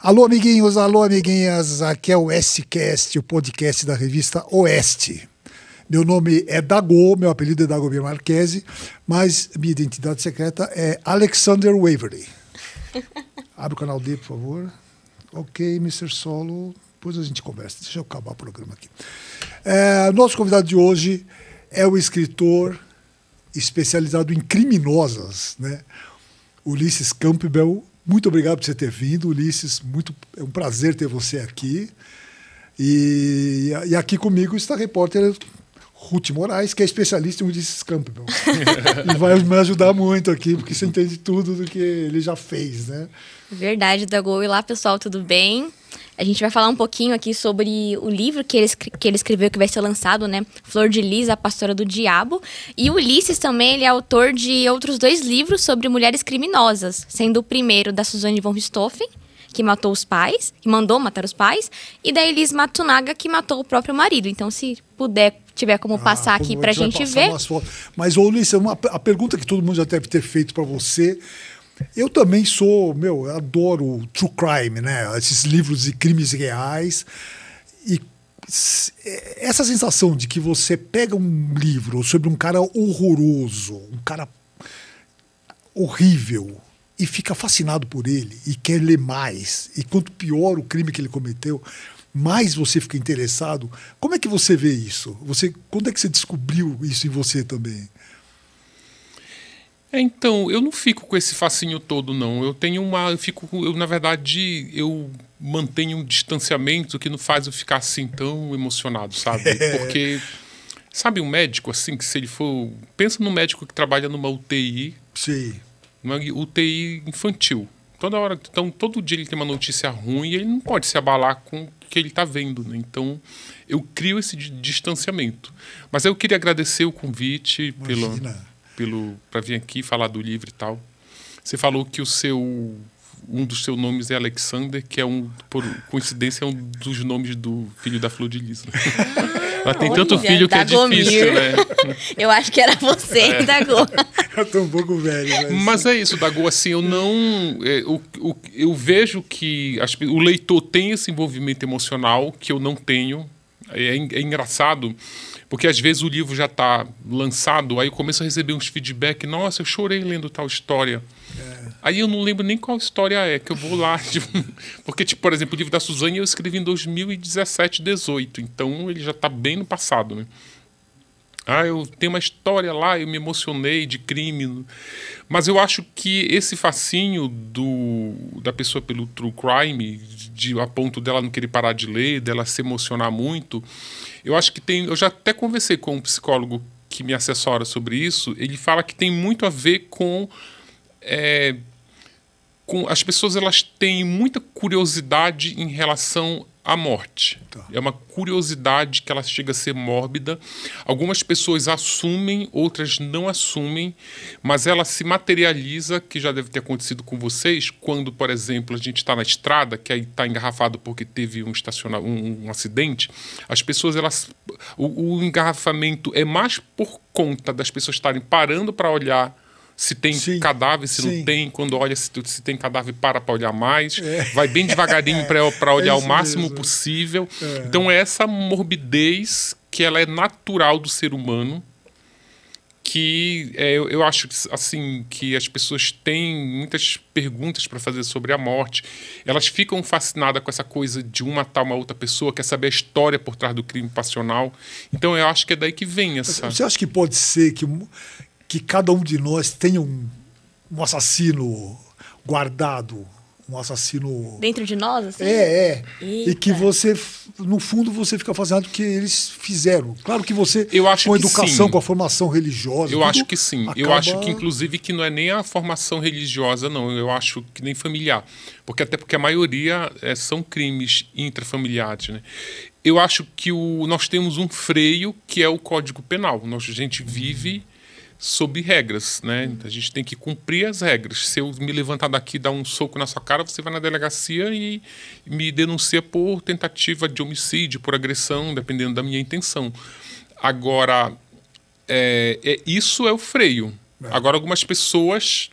Alô, amiguinhos, alô, amiguinhas. Aqui é o Cast, o podcast da revista Oeste. Meu nome é Dago, meu apelido é Dagobir Marquesi, mas minha identidade secreta é Alexander Waverly. Abre o canal D, por favor. Ok, Mr. Solo. Depois a gente conversa. Deixa eu acabar o programa aqui. É, nosso convidado de hoje é o escritor especializado em criminosas, né? Ulisses Campbell, muito obrigado por você ter vindo, Ulisses. Muito, é um prazer ter você aqui. E, e aqui comigo está a repórter Ruth Moraes, que é especialista em Ulisses Campbell. e vai me ajudar muito aqui, porque você entende tudo do que ele já fez, né? Verdade, Dagol. E lá, pessoal, tudo bem? A gente vai falar um pouquinho aqui sobre o livro que ele, que ele escreveu, que vai ser lançado, né? Flor de Lis, a Pastora do Diabo. E o Ulisses também, ele é autor de outros dois livros sobre mulheres criminosas, sendo o primeiro da Suzane von Ristoffen, que matou os pais, que mandou matar os pais, e da Elis Matsunaga, que matou o próprio marido. Então, se puder tiver como ah, passar ah, aqui para a gente ver. Mas, Ulisses, é uma, a pergunta que todo mundo já deve ter feito para você eu também sou, meu, adoro true crime, né? Esses livros de crimes reais. E é, essa sensação de que você pega um livro sobre um cara horroroso, um cara horrível, e fica fascinado por ele e quer ler mais. E quanto pior o crime que ele cometeu, mais você fica interessado. Como é que você vê isso? Você, quando é que você descobriu isso em você também? É, então, eu não fico com esse facinho todo, não. Eu tenho uma. Eu fico. Eu, na verdade, eu mantenho um distanciamento que não faz eu ficar assim tão emocionado, sabe? Porque. Sabe um médico, assim, que se ele for. Pensa no médico que trabalha numa UTI. Sim. Uma UTI infantil. Toda hora. Então, todo dia ele tem uma notícia ruim e ele não pode se abalar com o que ele está vendo, né? Então, eu crio esse distanciamento. Mas eu queria agradecer o convite Imagina. pelo pelo para vir aqui falar do livro e tal. Você falou que o seu um dos seus nomes é Alexander, que é um por coincidência é um dos nomes do filho da Flor de Lis. Ela né? ah, tem Olha, tanto filho que é difícil, né? eu acho que era você, é. Dagô. eu tô um pouco velho. Mas, mas é isso, Dagô, assim, eu não... Eu, é, eu, eu vejo que as, o leitor tem esse envolvimento emocional que eu não tenho, é, é, é engraçado, porque às vezes o livro já está lançado, aí eu começo a receber uns feedback, nossa, eu chorei lendo tal história. É. Aí eu não lembro nem qual história é, que eu vou lá. Tipo, porque, tipo, por exemplo, o livro da Suzane eu escrevi em 2017, 18, então ele já está bem no passado, né? Ah, eu tenho uma história lá, eu me emocionei de crime. Mas eu acho que esse fascínio do, da pessoa pelo true crime, de, a ponto dela não querer parar de ler, dela se emocionar muito, eu acho que tem. Eu já até conversei com um psicólogo que me assessora sobre isso. Ele fala que tem muito a ver com. É, com as pessoas elas têm muita curiosidade em relação a morte. Tá. É uma curiosidade que ela chega a ser mórbida. Algumas pessoas assumem, outras não assumem, mas ela se materializa, que já deve ter acontecido com vocês, quando, por exemplo, a gente está na estrada, que aí está engarrafado porque teve um, estaciona um, um, acidente. As pessoas, elas, o, o engarrafamento é mais por conta das pessoas estarem parando para olhar se tem sim, cadáver, se sim. não tem, quando olha se, se tem cadáver, para para olhar mais, é. vai bem devagarinho é. para olhar é o máximo mesmo. possível. É. Então é essa morbidez que ela é natural do ser humano, que é, eu, eu acho assim que as pessoas têm muitas perguntas para fazer sobre a morte. Elas ficam fascinadas com essa coisa de um matar uma outra pessoa, quer saber a história por trás do crime passional. Então eu acho que é daí que vem essa. Você acha que pode ser que que cada um de nós tenha um, um assassino guardado, um assassino. Dentro de nós, assim? É, é. Eita. E que você, no fundo, você fica fazendo o que eles fizeram. Claro que você, eu acho com a educação, sim. com a formação religiosa. Eu acho que sim. Acaba... Eu acho que, inclusive, que não é nem a formação religiosa, não. Eu acho que nem familiar. Porque até porque a maioria é, são crimes intrafamiliares, né? Eu acho que o, nós temos um freio que é o Código Penal. Nós, a gente vive. Hum sob regras, né? A gente tem que cumprir as regras. Se eu me levantar daqui e dar um soco na sua cara, você vai na delegacia e me denuncia por tentativa de homicídio, por agressão, dependendo da minha intenção. Agora, é, é isso é o freio. É. Agora, algumas pessoas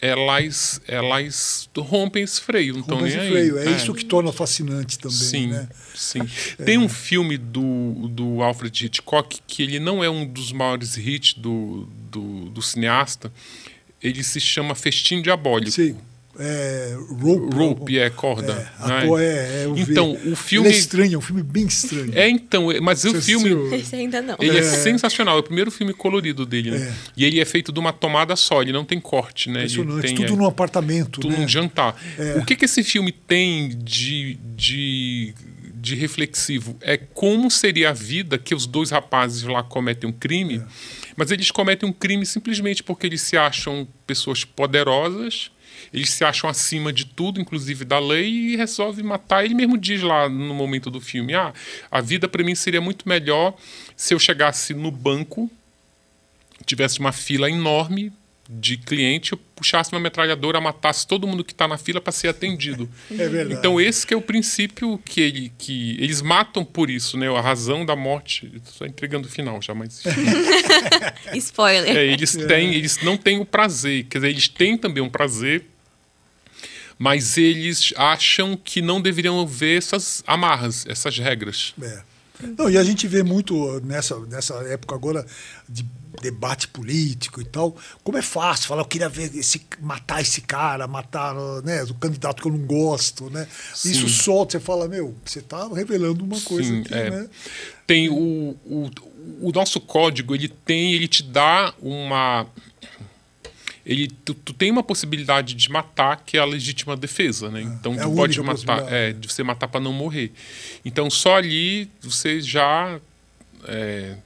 elas, elas rompem esse freio, então esse aí. freio. É, é, isso que torna fascinante também. Sim, né? sim. É. Tem um filme do, do Alfred Hitchcock que ele não é um dos maiores hits do, do, do cineasta. Ele se chama Festim Diabólico. Sim é, rope. Rope, é, corda. É, né? é, é, então, o filme. Ele é estranho, é um filme bem estranho. É, então, é, mas Você o filme. Esse ainda não. Ele é. é. sensacional, é o primeiro filme colorido dele, né? É. E ele é feito de uma tomada só, ele não tem corte, né? Impressionante, tem, tudo é, num apartamento. Tudo né? num jantar. O que, que esse filme tem de. de de reflexivo é como seria a vida que os dois rapazes lá cometem um crime, mas eles cometem um crime simplesmente porque eles se acham pessoas poderosas eles se acham acima de tudo, inclusive da lei, e resolve matar. Ele mesmo diz lá no momento do filme: ah, a vida para mim seria muito melhor se eu chegasse no banco, tivesse uma fila enorme, de cliente puxasse uma metralhadora, matasse todo mundo que está na fila para ser atendido. É verdade. Então esse que é o princípio que, ele, que eles matam por isso, né? A razão da morte. Estou entregando o final já, mas spoiler. É, eles têm, eles não têm o prazer, quer dizer, eles têm também um prazer, mas eles acham que não deveriam ver essas amarras, essas regras. É. Não, e a gente vê muito nessa, nessa época agora de debate político e tal, como é fácil falar, eu queria ver esse, matar esse cara, matar né, o candidato que eu não gosto, né? Sim. Isso solta, você fala, meu, você está revelando uma coisa Sim, aqui, é. né? Tem o, o, o nosso código, ele tem, ele te dá uma ele tu, tu, tem uma possibilidade de matar que é a legítima defesa, né? É, então é tu pode matar, é, de você matar para não morrer. Então só ali você já é,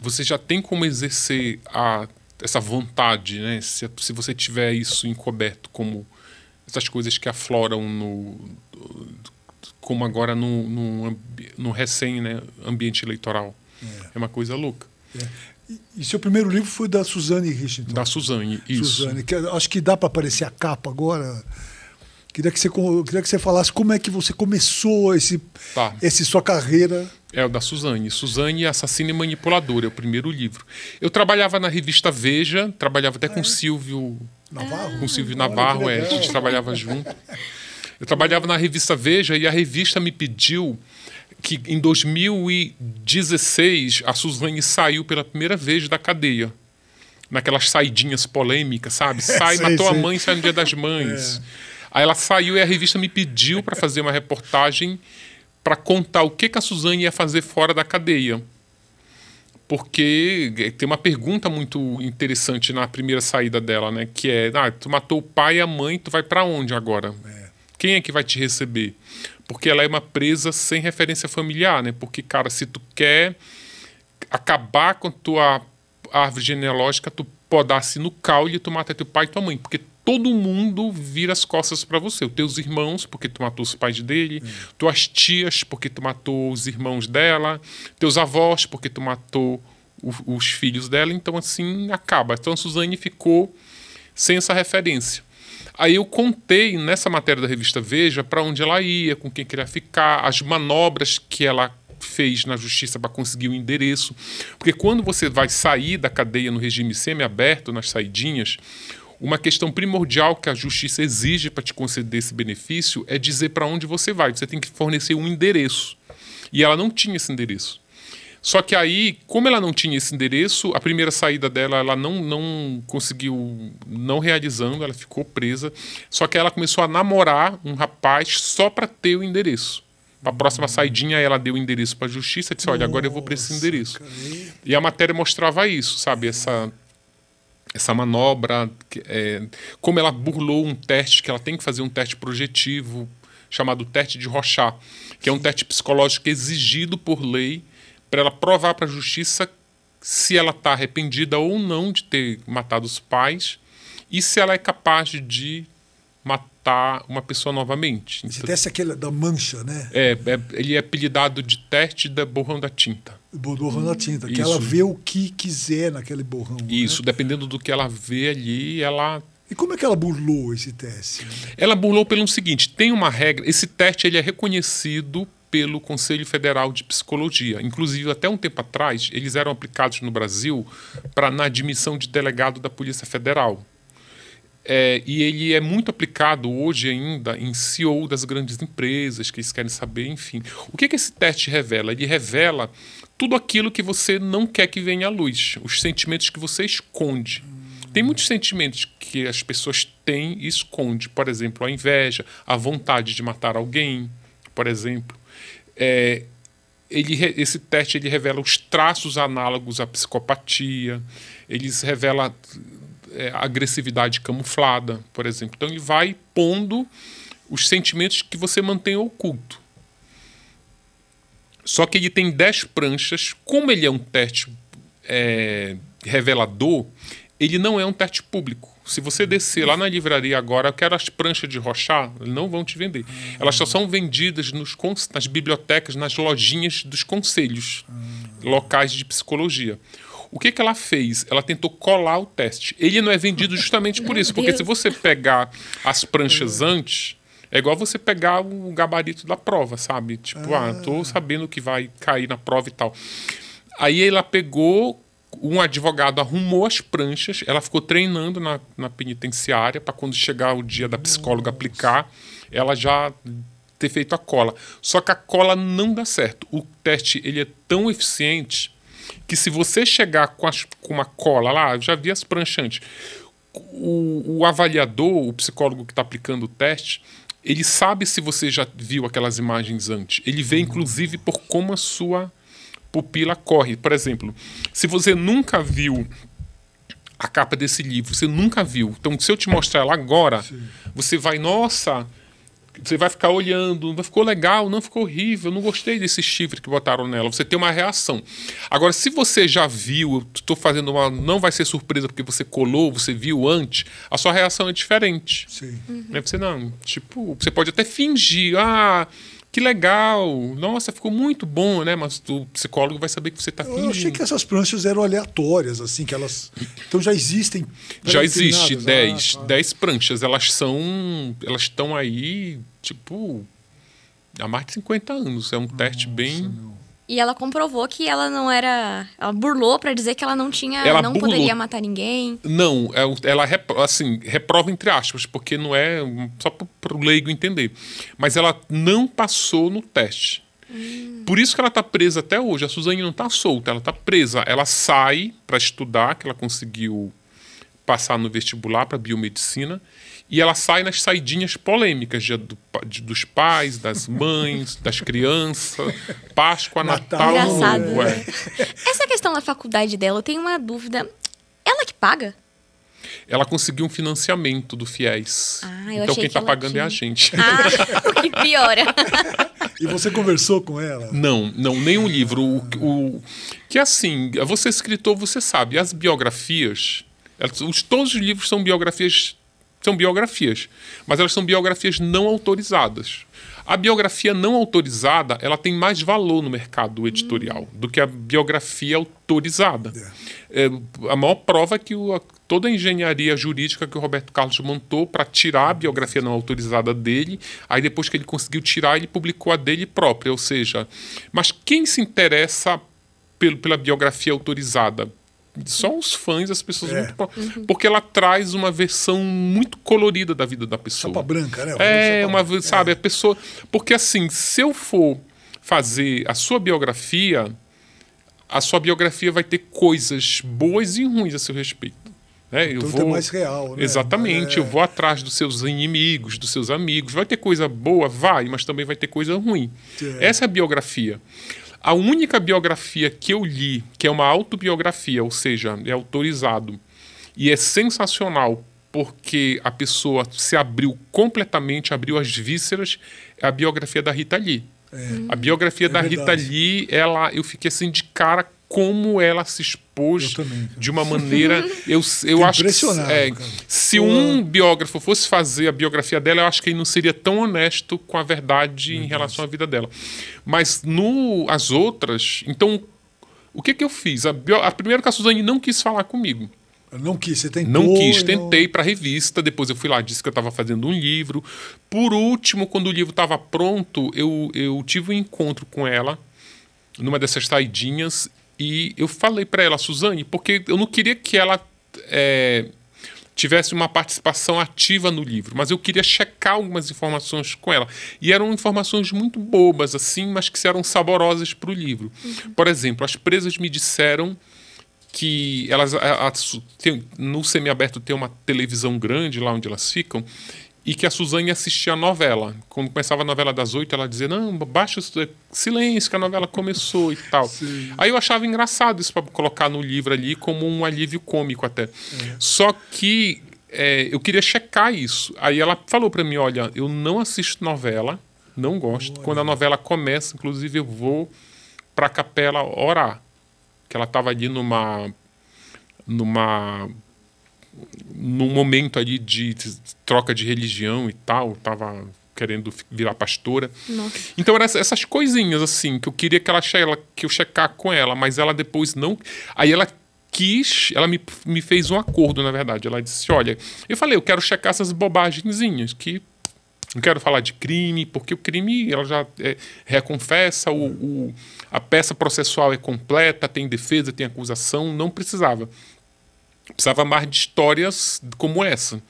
você já tem como exercer a, essa vontade, né? Se, se você tiver isso encoberto como essas coisas que afloram no como agora no, no, no recém né, ambiente eleitoral. É. é uma coisa louca. É. E, e seu primeiro livro foi da Suzane Richardson. Da Suzane, isso. Suzane, que acho que dá para aparecer a capa agora. Queria que, você, queria que você falasse como é que você começou esse, tá. esse sua carreira. É o da Suzane. Suzane, Assassina e Manipuladora, é o primeiro livro. Eu trabalhava na revista Veja, trabalhava até ah, é. com Silvio Navarro. Com Silvio ah, Navarro, é, a gente trabalhava junto. Eu trabalhava na revista Veja e a revista me pediu que em 2016 a Suzane saiu pela primeira vez da cadeia naquelas saidinhas polêmicas, sabe? É, sai, sei, matou sei. a mãe, sai no Dia das Mães. É. Aí ela saiu e a revista me pediu para fazer uma reportagem para contar o que, que a Suzane ia fazer fora da cadeia. Porque eh, tem uma pergunta muito interessante na primeira saída dela, né? Que é, ah, tu matou o pai e a mãe, tu vai para onde agora? É. Quem é que vai te receber? Porque ela é uma presa sem referência familiar, né? Porque, cara, se tu quer acabar com tua árvore genealógica, tu podasse no caule e tu mata teu pai e tua mãe, porque todo mundo vira as costas para você. Os teus irmãos, porque tu matou os pais dele, hum. tuas tias, porque tu matou os irmãos dela, teus avós, porque tu matou o, os filhos dela. Então, assim, acaba. Então, a Suzane ficou sem essa referência. Aí eu contei nessa matéria da revista Veja para onde ela ia, com quem queria ficar, as manobras que ela fez na justiça para conseguir o endereço. Porque quando você vai sair da cadeia no regime semiaberto, nas saidinhas, uma questão primordial que a justiça exige para te conceder esse benefício é dizer para onde você vai. Você tem que fornecer um endereço. E ela não tinha esse endereço. Só que aí, como ela não tinha esse endereço, a primeira saída dela, ela não, não conseguiu, não realizando, ela ficou presa. Só que ela começou a namorar um rapaz só para ter o endereço. Na próxima hum. saidinha, ela deu o endereço para a justiça e disse: Olha, agora eu vou para esse endereço. E a matéria mostrava isso, sabe? Essa essa manobra, é, como ela burlou um teste, que ela tem que fazer um teste projetivo, chamado teste de Rochat, que é um teste psicológico exigido por lei para ela provar para a justiça se ela está arrependida ou não de ter matado os pais e se ela é capaz de matar uma pessoa novamente. Esse então, teste é aquele da mancha, né? É, é, ele é apelidado de teste da borrão da tinta borrão na tinta, que ela vê o que quiser naquele borrão. Né? Isso, né? dependendo do que ela vê ali, ela e como é que ela burlou esse teste? Ela burlou pelo seguinte: tem uma regra. Esse teste ele é reconhecido pelo Conselho Federal de Psicologia. Inclusive, até um tempo atrás, eles eram aplicados no Brasil para na admissão de delegado da Polícia Federal. É, e ele é muito aplicado hoje ainda em CEO das grandes empresas que eles querem saber, enfim. O que, que esse teste revela? Ele revela tudo aquilo que você não quer que venha à luz, os sentimentos que você esconde. Tem muitos sentimentos que as pessoas têm e esconde, por exemplo, a inveja, a vontade de matar alguém, por exemplo. É, ele, esse teste ele revela os traços análogos à psicopatia, eles revela é, agressividade camuflada, por exemplo. Então ele vai pondo os sentimentos que você mantém oculto. Só que ele tem 10 pranchas. Como ele é um teste é, revelador, ele não é um teste público. Se você descer lá na livraria agora, eu quero as pranchas de rochá, não vão te vender. Uhum. Elas só são vendidas nos, nas bibliotecas, nas lojinhas dos conselhos uhum. locais de psicologia. O que, que ela fez? Ela tentou colar o teste. Ele não é vendido justamente por isso, porque se você pegar as pranchas antes, é igual você pegar o gabarito da prova, sabe? Tipo, ah, ah tô sabendo que vai cair na prova e tal. Aí ela pegou, um advogado arrumou as pranchas, ela ficou treinando na, na penitenciária para quando chegar o dia da psicóloga Nossa. aplicar, ela já ter feito a cola. Só que a cola não dá certo. O teste ele é tão eficiente que se você chegar com, as, com uma cola lá, eu já vi as pranchantes, o, o avaliador, o psicólogo que está aplicando o teste, ele sabe se você já viu aquelas imagens antes. Ele vê, uhum. inclusive, por como a sua pupila corre. Por exemplo, se você nunca viu a capa desse livro, você nunca viu. Então, se eu te mostrar ela agora, Sim. você vai, nossa, você vai ficar olhando, não ficou legal, não ficou horrível, não gostei desse chifre que botaram nela. Você tem uma reação. Agora, se você já viu, estou fazendo uma. Não vai ser surpresa porque você colou, você viu antes, a sua reação é diferente. Sim. Uhum. Né, você não, tipo, você pode até fingir, ah que legal, nossa, ficou muito bom, né? Mas o psicólogo vai saber que você está aqui. Eu achei que essas pranchas eram aleatórias, assim, que elas... Então já existem... Já existe 10, ah, tá. pranchas, elas são... Elas estão aí, tipo, há mais de 50 anos. É um nossa, teste bem... E ela comprovou que ela não era. Ela burlou para dizer que ela não tinha. Ela não burlou. poderia matar ninguém. Não, é ela assim, reprova entre aspas, porque não é. Só pro leigo entender. Mas ela não passou no teste. Hum. Por isso que ela tá presa até hoje. A Suzane não tá solta, ela tá presa. Ela sai para estudar, que ela conseguiu passar no vestibular para biomedicina. E ela sai nas saidinhas polêmicas do, de, dos pais, das mães, das crianças, Páscoa, Natal. Engraçado, né? Essa questão da faculdade dela, eu tenho uma dúvida. Ela que paga? Ela conseguiu um financiamento do FIES. Ah, então quem está que tá pagando tinha. é a gente. Ah, o que piora. E você conversou com ela? Não, não, nenhum livro. O, o, que assim, você é escritor, você sabe, as biografias, os, todos os livros são biografias são biografias, mas elas são biografias não autorizadas. A biografia não autorizada, ela tem mais valor no mercado editorial do que a biografia autorizada. É, é a maior prova é que o, a, toda a engenharia jurídica que o Roberto Carlos montou para tirar a biografia não autorizada dele, aí depois que ele conseguiu tirar, ele publicou a dele própria. Ou seja, mas quem se interessa pelo, pela biografia autorizada? só os fãs, as pessoas é. muito. Uhum. Porque ela traz uma versão muito colorida da vida da pessoa. Chapa branca, né? É, uma, branca. sabe, é. a pessoa. Porque assim, se eu for fazer a sua biografia, a sua biografia vai ter coisas boas e ruins a seu respeito. Né? Eu então vou é mais real, né? Exatamente, é... eu vou atrás dos seus inimigos, dos seus amigos. Vai ter coisa boa, vai, mas também vai ter coisa ruim. É. Essa é a biografia. A única biografia que eu li, que é uma autobiografia, ou seja, é autorizado e é sensacional porque a pessoa se abriu completamente, abriu as vísceras, é a biografia da Rita Lee. É. A biografia é da verdade. Rita Lee, ela, eu fiquei assim de cara como ela se expôs de uma maneira. eu eu acho que. É, se Pô. um biógrafo fosse fazer a biografia dela, eu acho que ele não seria tão honesto com a verdade Meu em relação Deus. à vida dela. Mas no as outras. Então, o que, que eu fiz? A, bio, a primeira que a Suzane não quis falar comigo. Não quis, você tentou. Não quis, tentei não... para revista, depois eu fui lá, disse que eu estava fazendo um livro. Por último, quando o livro estava pronto, eu, eu tive um encontro com ela numa dessas saidinhas e eu falei para ela, Suzane, porque eu não queria que ela é, tivesse uma participação ativa no livro, mas eu queria checar algumas informações com ela. E eram informações muito bobas, assim, mas que eram saborosas para o livro. Uhum. Por exemplo, as presas me disseram que elas a, a, tem, no semiaberto tem uma televisão grande lá onde elas ficam e que a Suzane assistia a novela. Quando começava a novela das oito, ela dizia: Não, baixa o silêncio, que a novela começou e tal. Sim. Aí eu achava engraçado isso para colocar no livro ali como um alívio cômico até. É. Só que é, eu queria checar isso. Aí ela falou para mim: Olha, eu não assisto novela, não gosto. Boa, Quando a novela começa, inclusive, eu vou para a capela orar. Que ela estava ali numa numa num momento ali de troca de religião e tal, tava querendo virar pastora. Nossa. Então eram essas coisinhas assim que eu queria que ela, ela que eu checar com ela, mas ela depois não. Aí ela quis, ela me, me fez um acordo, na verdade. Ela disse: "Olha, eu falei, eu quero checar essas bobagenzinhas que não quero falar de crime, porque o crime ela já é, reconfessa, o, o, a peça processual é completa, tem defesa, tem acusação, não precisava. Precisava mais de histórias como essa.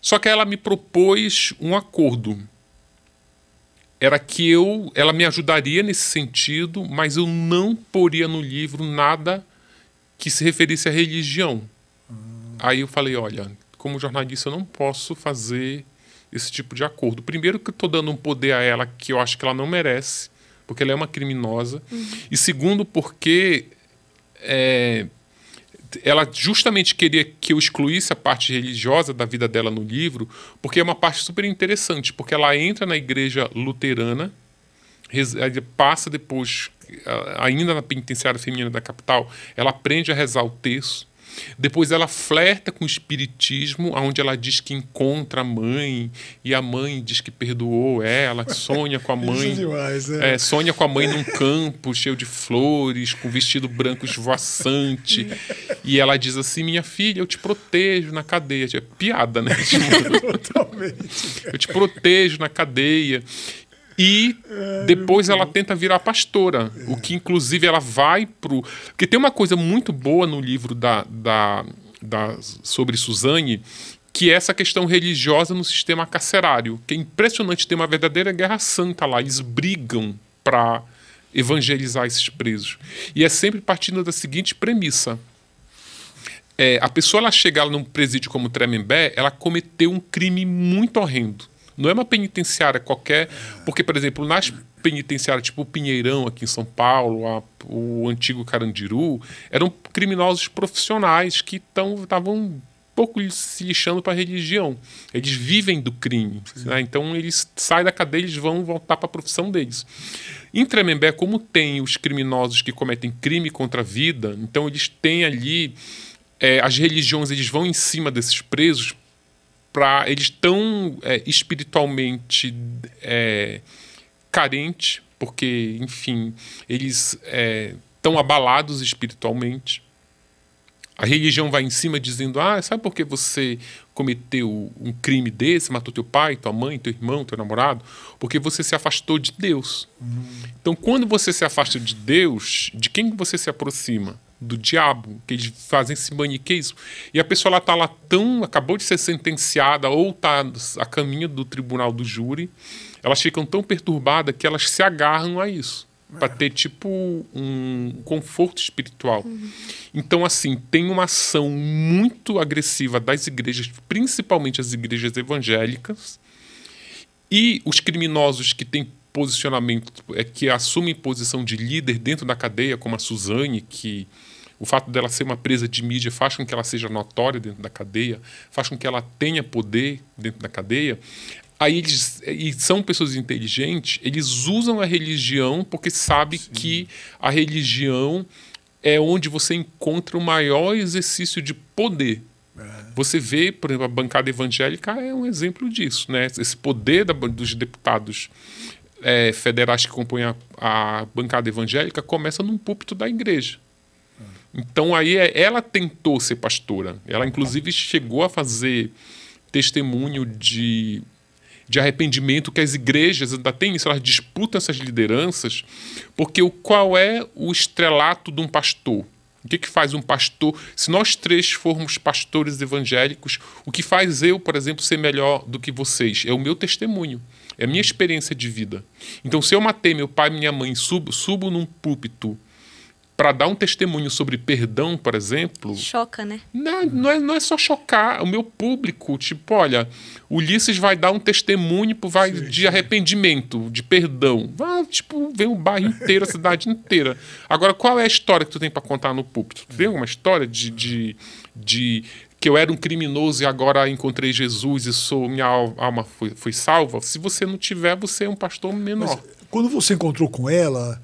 Só que ela me propôs um acordo. Era que eu, ela me ajudaria nesse sentido, mas eu não poria no livro nada que se referisse à religião. Hum. Aí eu falei, olha, como jornalista eu não posso fazer esse tipo de acordo. Primeiro que eu estou dando um poder a ela que eu acho que ela não merece, porque ela é uma criminosa. Uhum. E segundo porque é, ela justamente queria que eu excluísse a parte religiosa da vida dela no livro, porque é uma parte super interessante, porque ela entra na igreja luterana, passa depois, ainda na penitenciária feminina da capital, ela aprende a rezar o texto, depois ela flerta com o espiritismo, onde ela diz que encontra a mãe e a mãe diz que perdoou ela, sonha com a mãe. demais, é. É, sonha com a mãe num campo cheio de flores, com vestido branco esvoaçante. e ela diz assim: "Minha filha, eu te protejo na cadeia". É piada, né? Totalmente. eu te protejo na cadeia. E depois ela tenta virar pastora, o que inclusive ela vai pro. Porque tem uma coisa muito boa no livro da, da, da sobre Suzane, que é essa questão religiosa no sistema carcerário, que é impressionante, tem uma verdadeira guerra santa lá, eles brigam para evangelizar esses presos. E é sempre partindo da seguinte premissa: é, a pessoa ela chegar num presídio como Tremembé, ela cometeu um crime muito horrendo. Não é uma penitenciária qualquer, porque, por exemplo, nas penitenciárias tipo o Pinheirão, aqui em São Paulo, a, o antigo Carandiru, eram criminosos profissionais que estavam um pouco se lixando para a religião. Eles vivem do crime. Né? Então, eles saem da cadeia eles vão voltar para a profissão deles. Em Tremembé, como tem os criminosos que cometem crime contra a vida, então eles têm ali eh, as religiões eles vão em cima desses presos para eles tão é, espiritualmente é, carente, porque enfim eles é, tão abalados espiritualmente. A religião vai em cima dizendo: ah, sabe por que você cometeu um crime desse, matou teu pai, tua mãe, teu irmão, teu namorado? Porque você se afastou de Deus. Uhum. Então, quando você se afasta de Deus, de quem você se aproxima? do diabo, que eles fazem esse maniqueísmo. E a pessoa está lá tão, acabou de ser sentenciada ou está a caminho do tribunal do júri, elas ficam tão perturbadas que elas se agarram a isso. É. Para ter, tipo, um conforto espiritual. Uhum. Então, assim, tem uma ação muito agressiva das igrejas, principalmente as igrejas evangélicas, e os criminosos que têm posicionamento, é, que assumem posição de líder dentro da cadeia, como a Suzane, que o fato dela ser uma presa de mídia faz com que ela seja notória dentro da cadeia, faz com que ela tenha poder dentro da cadeia. Aí eles e são pessoas inteligentes, eles usam a religião porque sabem que a religião é onde você encontra o maior exercício de poder. É. Você vê, por exemplo, a bancada evangélica é um exemplo disso, né? Esse poder da, dos deputados é, federais que compõem a, a, bancada evangélica começa num púlpito da igreja. Então aí é, ela tentou ser pastora. Ela inclusive chegou a fazer testemunho de, de arrependimento que as igrejas ainda têm isso, elas disputam essas lideranças, porque o qual é o estrelato de um pastor? O que, que faz um pastor? Se nós três formos pastores evangélicos, o que faz eu, por exemplo, ser melhor do que vocês? É o meu testemunho, é a minha experiência de vida. Então, se eu matei meu pai e minha mãe, subo, subo num púlpito para dar um testemunho sobre perdão, por exemplo. Choca, né? Não, não, é, não é só chocar o meu público. Tipo, olha, Ulisses vai dar um testemunho vai, Sim. de arrependimento, de perdão. Ah, tipo, vem o bairro inteiro, a cidade inteira. Agora, qual é a história que tu tem para contar no púlpito? Tu tem alguma história de, de, de que eu era um criminoso e agora encontrei Jesus e sou minha alma foi, foi salva. Se você não tiver, você é um pastor menor. Mas, quando você encontrou com ela,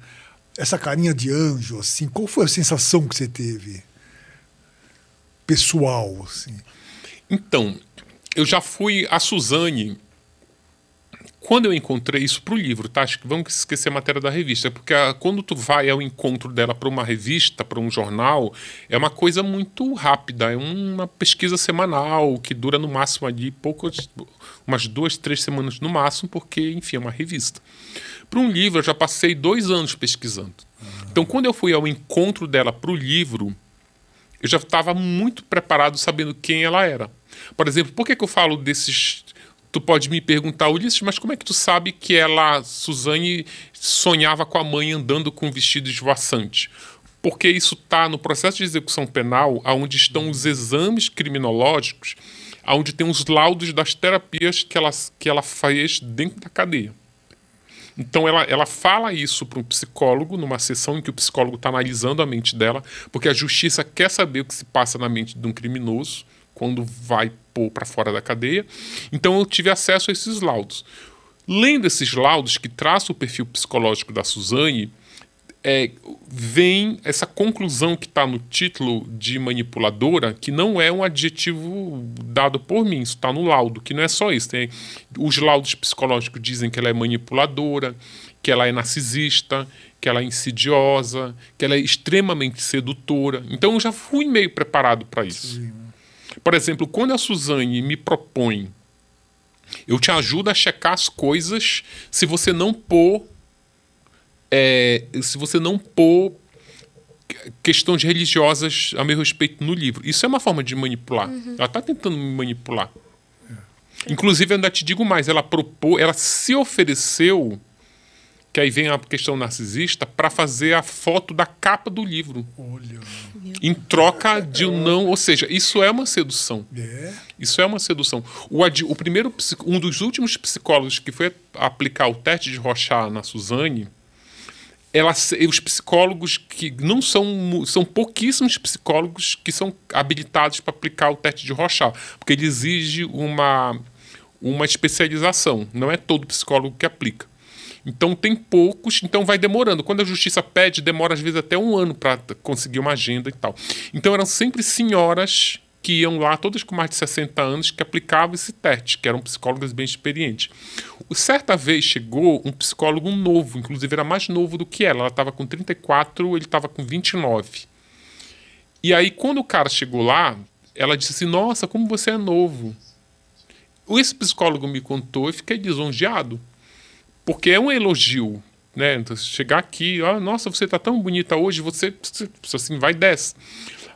essa carinha de anjo, assim, qual foi a sensação que você teve? Pessoal, assim. Então, eu já fui a Suzane quando eu encontrei isso para o livro, tá? Vamos esquecer a matéria da revista, porque a, quando tu vai ao encontro dela para uma revista, para um jornal, é uma coisa muito rápida, é uma pesquisa semanal que dura no máximo ali poucas, umas duas, três semanas no máximo, porque, enfim, é uma revista. Para um livro, eu já passei dois anos pesquisando. Então, quando eu fui ao encontro dela para o livro, eu já estava muito preparado sabendo quem ela era. Por exemplo, por que, que eu falo desses Tu pode me perguntar, Ulisses, mas como é que tu sabe que ela, é Suzane, sonhava com a mãe andando com um vestido esvoaçante? Porque isso está no processo de execução penal, onde estão os exames criminológicos, onde tem os laudos das terapias que ela, que ela fez dentro da cadeia. Então ela, ela fala isso para um psicólogo numa sessão em que o psicólogo está analisando a mente dela, porque a justiça quer saber o que se passa na mente de um criminoso quando vai pôr para fora da cadeia. Então eu tive acesso a esses laudos. Lendo esses laudos que traçam o perfil psicológico da Suzane, é, vem essa conclusão que está no título de manipuladora, que não é um adjetivo dado por mim, isso está no laudo, que não é só isso. Tem, os laudos psicológicos dizem que ela é manipuladora, que ela é narcisista, que ela é insidiosa, que ela é extremamente sedutora. Então eu já fui meio preparado para isso. Sim. Por exemplo, quando a Suzane me propõe, eu te ajudo a checar as coisas se você não pôr. É, se você não pôr questões religiosas a meu respeito no livro. Isso é uma forma de manipular. Uhum. Ela está tentando me manipular. É. Inclusive, eu ainda te digo mais, ela propôs, ela se ofereceu que aí vem a questão narcisista, para fazer a foto da capa do livro. Olha. Em troca de um não. Ou seja, isso é uma sedução. É. Isso é uma sedução. O, o primeiro, um dos últimos psicólogos que foi aplicar o teste de Rocha na Suzane, ela, os psicólogos que não são são pouquíssimos psicólogos que são habilitados para aplicar o teste de Rocha, porque ele exige uma uma especialização. Não é todo psicólogo que aplica. Então tem poucos, então vai demorando. Quando a justiça pede, demora às vezes até um ano para conseguir uma agenda e tal. Então eram sempre senhoras que iam lá, todas com mais de 60 anos, que aplicavam esse teste, que eram psicólogas bem experientes. Certa vez chegou um psicólogo novo, inclusive era mais novo do que ela. Ela estava com 34, ele estava com 29. E aí, quando o cara chegou lá, ela disse assim: Nossa, como você é novo. Esse psicólogo me contou e fiquei lisonjeado. Porque é um elogio. Né? Então, chegar aqui, ah, nossa, você está tão bonita hoje, você assim, vai desce.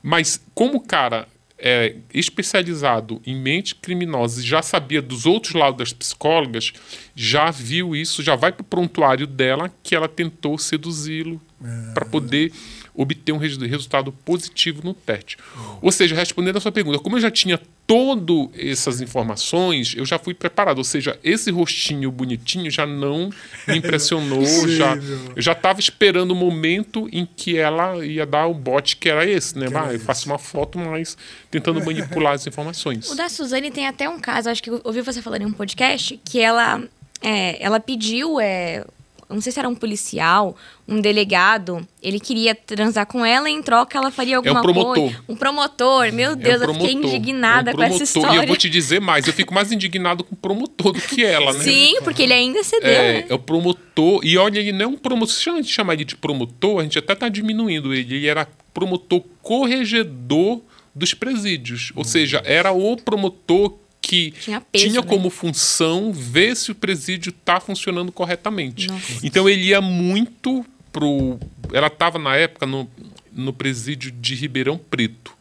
Mas como o cara é especializado em mente criminosa e já sabia dos outros lados das psicólogas, já viu isso, já vai pro prontuário dela que ela tentou seduzi-lo é. para poder obter um resultado positivo no teste. Ou seja, respondendo a sua pergunta, como eu já tinha todas essas informações, eu já fui preparado. Ou seja, esse rostinho bonitinho já não me impressionou. já, eu já estava esperando o momento em que ela ia dar o bote, que era esse, né? Ah, eu faço uma foto, mas tentando manipular as informações. O da Suzane tem até um caso, acho que ouvi você falando em um podcast, que ela, é, ela pediu. É, não sei se era um policial, um delegado, ele queria transar com ela e em troca ela faria é alguma coisa. É um promotor. Coisa. Um promotor, meu é Deus, é um promotor. eu fiquei indignada é um com essa história. E eu vou te dizer mais, eu fico mais indignado com o promotor do que ela, né? Sim, porque ele ainda cedeu. É, né? é o promotor, e olha, ele não é um promotor, se a gente chamar ele de promotor, a gente até tá diminuindo ele, ele era promotor corregedor dos presídios, ou hum. seja, era o promotor que tinha, peso, tinha né? como função ver se o presídio está funcionando corretamente. Nossa. Então ele ia muito pro. Ela estava na época no, no presídio de Ribeirão Preto.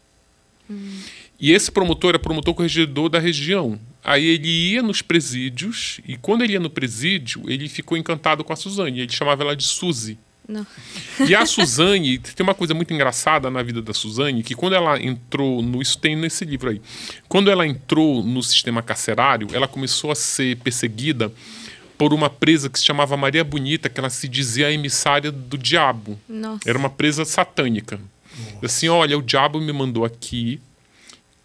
Hum. E esse promotor era é promotor corregedor da região. Aí ele ia nos presídios, e quando ele ia no presídio, ele ficou encantado com a Suzane. Ele chamava ela de Suzy. Não. E a Suzane, tem uma coisa muito engraçada na vida da Suzane, que quando ela entrou no. Isso tem nesse livro aí. Quando ela entrou no sistema carcerário, ela começou a ser perseguida por uma presa que se chamava Maria Bonita, que ela se dizia a emissária do diabo. Nossa. Era uma presa satânica. Nossa. Assim, olha, o diabo me mandou aqui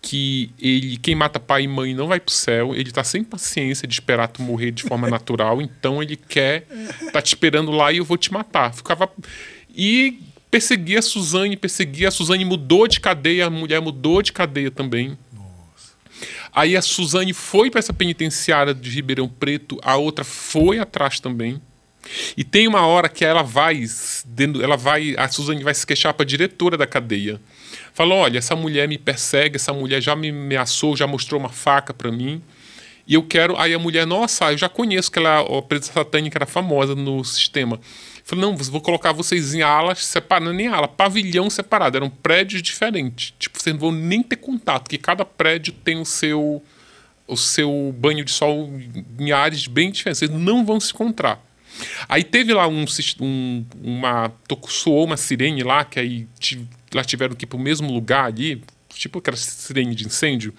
que ele, quem mata pai e mãe não vai pro céu, ele tá sem paciência de esperar tu morrer de forma natural, então ele quer tá te esperando lá e eu vou te matar. Ficava e perseguia a Suzane, perseguia a Suzane mudou de cadeia, a mulher mudou de cadeia também. Nossa. Aí a Suzane foi para essa penitenciária de Ribeirão Preto, a outra foi atrás também. E tem uma hora que ela vai, ela vai, a Suzane vai se queixar para a diretora da cadeia Falou: olha, essa mulher me persegue, essa mulher já me ameaçou, já mostrou uma faca para mim. E eu quero. Aí a mulher, nossa, eu já conheço que a presa satânica era famosa no sistema. Falei, não, vou colocar vocês em alas separadas, é nem ala, pavilhão separado, eram prédios diferentes. Tipo, vocês não vão nem ter contato, porque cada prédio tem o seu o seu banho de sol em áreas bem diferentes, vocês não vão se encontrar. Aí teve lá um, um uma tocou, soou uma sirene lá que aí elas tiveram que ir para o mesmo lugar ali, tipo aquela sirene de incêndio.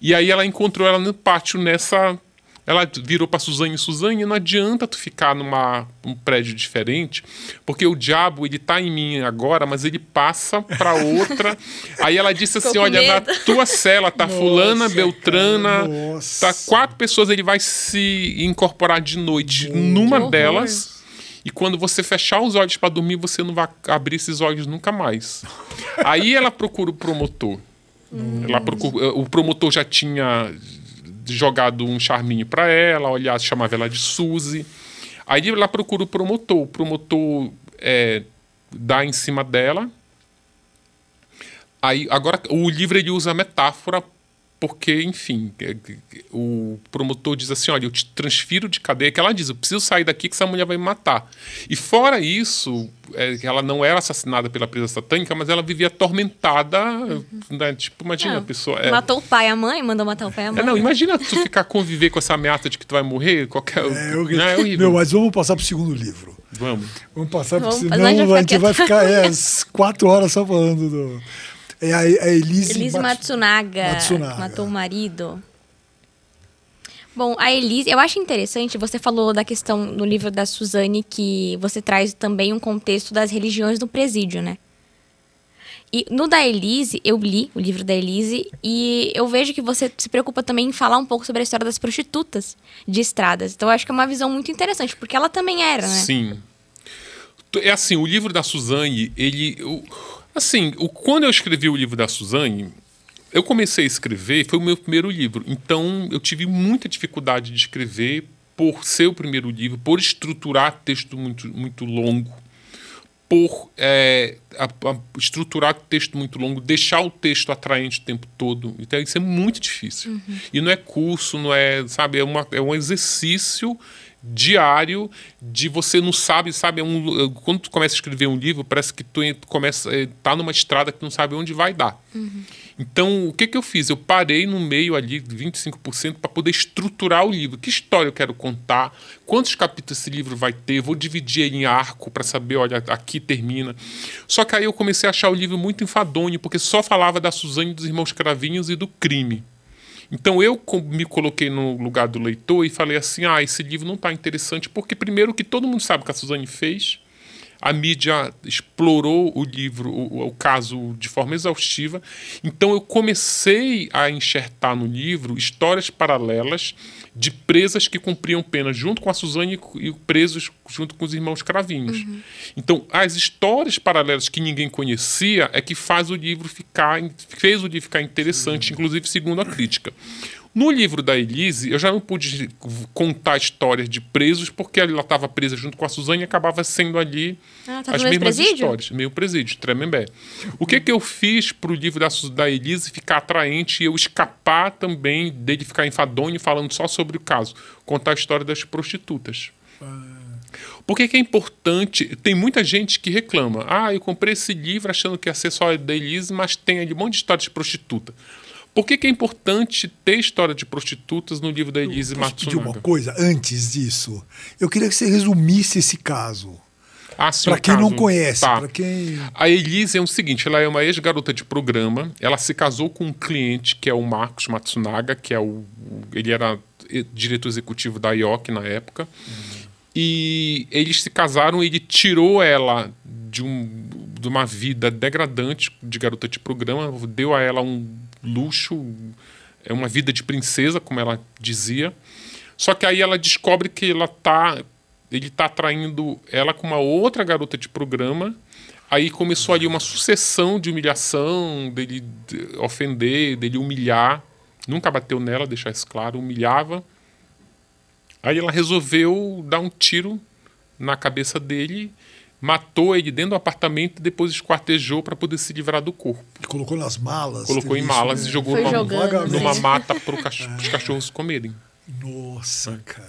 E aí ela encontrou ela no pátio nessa. Ela virou para Suzane e Suzane, não adianta tu ficar numa um prédio diferente, porque o diabo ele tá em mim agora, mas ele passa para outra. aí ela disse assim: "Olha, medo. na tua cela tá nossa, fulana, Beltrana, cara, tá quatro pessoas, ele vai se incorporar de noite numa delas." E quando você fechar os olhos para dormir, você não vai abrir esses olhos nunca mais. Aí ela procura o promotor. Hum. Ela procura, eh, o promotor já tinha jogado um charminho para ela, olhar, chamava ela de Suzy. Aí ela procura o promotor. O promotor é, dá em cima dela. Aí, agora, o livro ele usa a metáfora porque, enfim, é, o promotor diz assim: olha, eu te transfiro de cadeia, que ela diz, eu preciso sair daqui que essa mulher vai me matar. E fora isso, é, ela não era assassinada pela presa satânica, mas ela vivia atormentada. Uhum. Né? Tipo, imagina não, a pessoa. É... Matou o pai e a mãe, mandou matar o pai e a mãe. É, não, imagina tu ficar conviver com essa ameaça de que tu vai morrer, qualquer. É, eu... Né, é não, é horrível. Meu, mas vamos passar pro segundo livro. Vamos. Vamos passar, porque senão a gente vai ficar é, quatro horas só falando do. É a, é a Elise, Elise Matsunaga, Matsunaga, matou o marido. Bom, a Elise, eu acho interessante, você falou da questão no livro da Suzane que você traz também um contexto das religiões do presídio, né? E no da Elise, eu li o livro da Elise e eu vejo que você se preocupa também em falar um pouco sobre a história das prostitutas de estradas. Então eu acho que é uma visão muito interessante, porque ela também era, né? Sim. É assim, o livro da Suzane, ele. Eu Assim, o, quando eu escrevi o livro da Suzane, eu comecei a escrever, foi o meu primeiro livro. Então, eu tive muita dificuldade de escrever por ser o primeiro livro, por estruturar texto muito, muito longo, por é, a, a estruturar texto muito longo, deixar o texto atraente o tempo todo. Então, isso é muito difícil. Uhum. E não é curso, não é, sabe, é, uma, é um exercício diário de você não sabe, sabe? É um, eh, quando tu começa a escrever um livro, parece que tu começa eh, tá numa estrada que não sabe onde vai dar. Uhum. Então, o que, que eu fiz? Eu parei no meio ali, 25%, para poder estruturar o livro. Que história eu quero contar? Quantos capítulos esse livro vai ter? vou dividir ele em arco para saber, olha, aqui termina. Só que aí eu comecei a achar o livro muito enfadonho, porque só falava da Suzane, dos irmãos Cravinhos e do crime. Então eu me coloquei no lugar do leitor e falei assim: ah, esse livro não está interessante, porque primeiro que todo mundo sabe o que a Suzane fez a mídia explorou o livro, o, o, caso, de forma exaustiva. Então eu comecei a enxertar no livro histórias paralelas de presas que cumpriam pena junto com a Suzane e presos junto com os irmãos Cravinhos. Uhum. Então as histórias paralelas que ninguém conhecia é que faz o livro ficar, fez o livro ficar interessante, Sim. inclusive segundo a crítica. No livro da Elise, eu já não pude contar histórias de presos, porque ela estava presa junto com a Suzane e acabava sendo ali ah, tá as mesmas presídio? histórias. Meio presídio, Tremembé. O que, que eu fiz para o livro da, da Elise ficar atraente e eu escapar também dele ficar enfadonho falando só sobre o caso? Contar a história das prostitutas. Ah. Por que, que, é importante? Tem muita gente que reclama. Ah, eu comprei esse livro achando que ia ser só da Elise, mas tem ali um monte de história de prostituta. Por que, que, é importante ter história de prostitutas no livro da Elise Matsunaga? Posso pedir uma coisa antes disso? Eu queria que você resumisse esse caso. Ah, para quem caso. não conhece, tá. para quem. A Elise é o seguinte: ela é uma ex-garota de programa. Ela se casou com um cliente que é o Marcos Matsunaga, que é o. Ele era diretor executivo da IOC na época. E eles se casaram. Ele tirou ela de, um, de uma vida degradante de garota de programa, deu a ela um luxo, é uma vida de princesa, como ela dizia. Só que aí ela descobre que ela tá, ele está traindo ela com uma outra garota de programa. Aí começou ali uma sucessão de humilhação, dele ofender, dele humilhar. Nunca bateu nela, deixar isso claro, humilhava. Aí ela resolveu dar um tiro na cabeça dele matou ele dentro do apartamento e depois esquartejou para poder se livrar do corpo. E colocou nas malas. Colocou em malas isso, né? e jogou numa, numa mata para cach é. os cachorros comerem. Nossa, cara.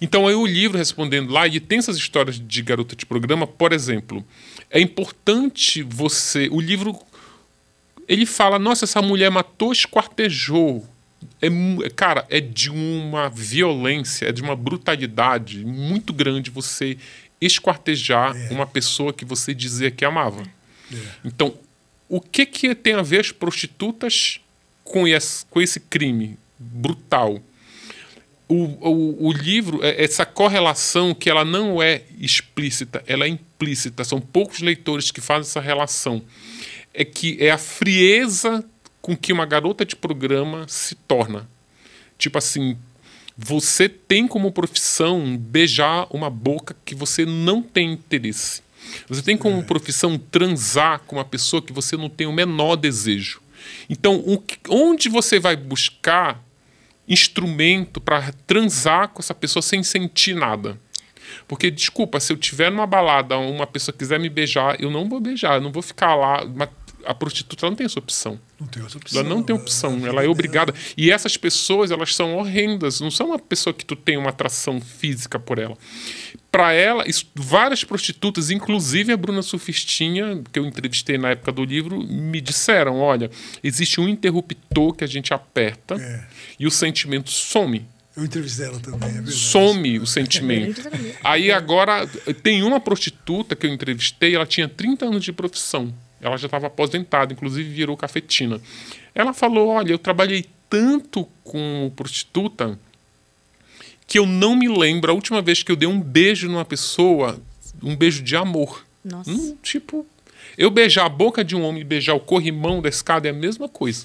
Então aí o livro respondendo lá, e tem essas histórias de garota de programa, por exemplo, é importante você, o livro ele fala, nossa, essa mulher matou, esquartejou. É, cara, é de uma violência, é de uma brutalidade muito grande você esquartejar é. uma pessoa que você dizia que amava. É. é. Então, o que, que tem a ver as prostitutas com esse, com esse crime brutal? O, o, o, livro, é, essa correlação que ela não é explícita, ela é implícita. São poucos leitores que fazem essa relação. É que é a frieza com que uma garota de programa se torna. Tipo assim, você tem como profissão beijar uma boca que você não tem interesse. Você tem como é. profissão transar com uma pessoa que você não tem o menor desejo. Então, que, onde você vai buscar instrumento para transar com essa pessoa sem sentir nada? Porque, desculpa, se eu tiver numa balada, uma pessoa quiser me beijar, eu não vou beijar, eu não vou ficar lá a prostituta não tem essa opção. Não tem essa opção. Ela não tem né? opção, é, ela, ela é, é obrigada. E essas pessoas, elas são horrendas, não são uma pessoa que tu tem uma atração física por ela. Para ela, isso, várias prostitutas, inclusive a Bruna Sufistinha que eu entrevistei na época do livro, me disseram: olha, existe um interruptor que a gente aperta é. e o sentimento some. Eu entrevistei ela também, é Some o é. sentimento. Aí agora, tem uma prostituta que eu entrevistei, ela tinha 30 anos de profissão. Ela já estava aposentada, inclusive virou cafetina. Ela falou: Olha, eu trabalhei tanto com prostituta que eu não me lembro a última vez que eu dei um beijo numa pessoa, um beijo de amor. Nossa. Hum, tipo, eu beijar a boca de um homem e beijar o corrimão da escada é a mesma coisa.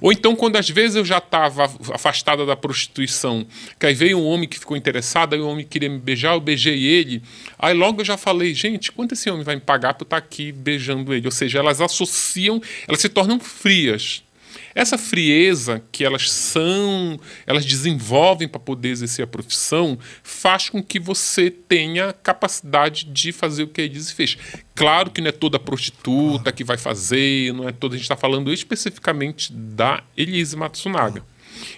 Ou então, quando às vezes eu já estava afastada da prostituição, que aí veio um homem que ficou interessado, aí o um homem queria me beijar, eu beijei ele. Aí logo eu já falei, gente, quanto esse homem vai me pagar por estar tá aqui beijando ele? Ou seja, elas associam, elas se tornam frias. Essa frieza que elas são, elas desenvolvem para poder exercer a profissão, faz com que você tenha capacidade de fazer o que a Edise fez. Claro que não é toda prostituta que vai fazer, não é toda. A gente está falando especificamente da Elise Matsunaga.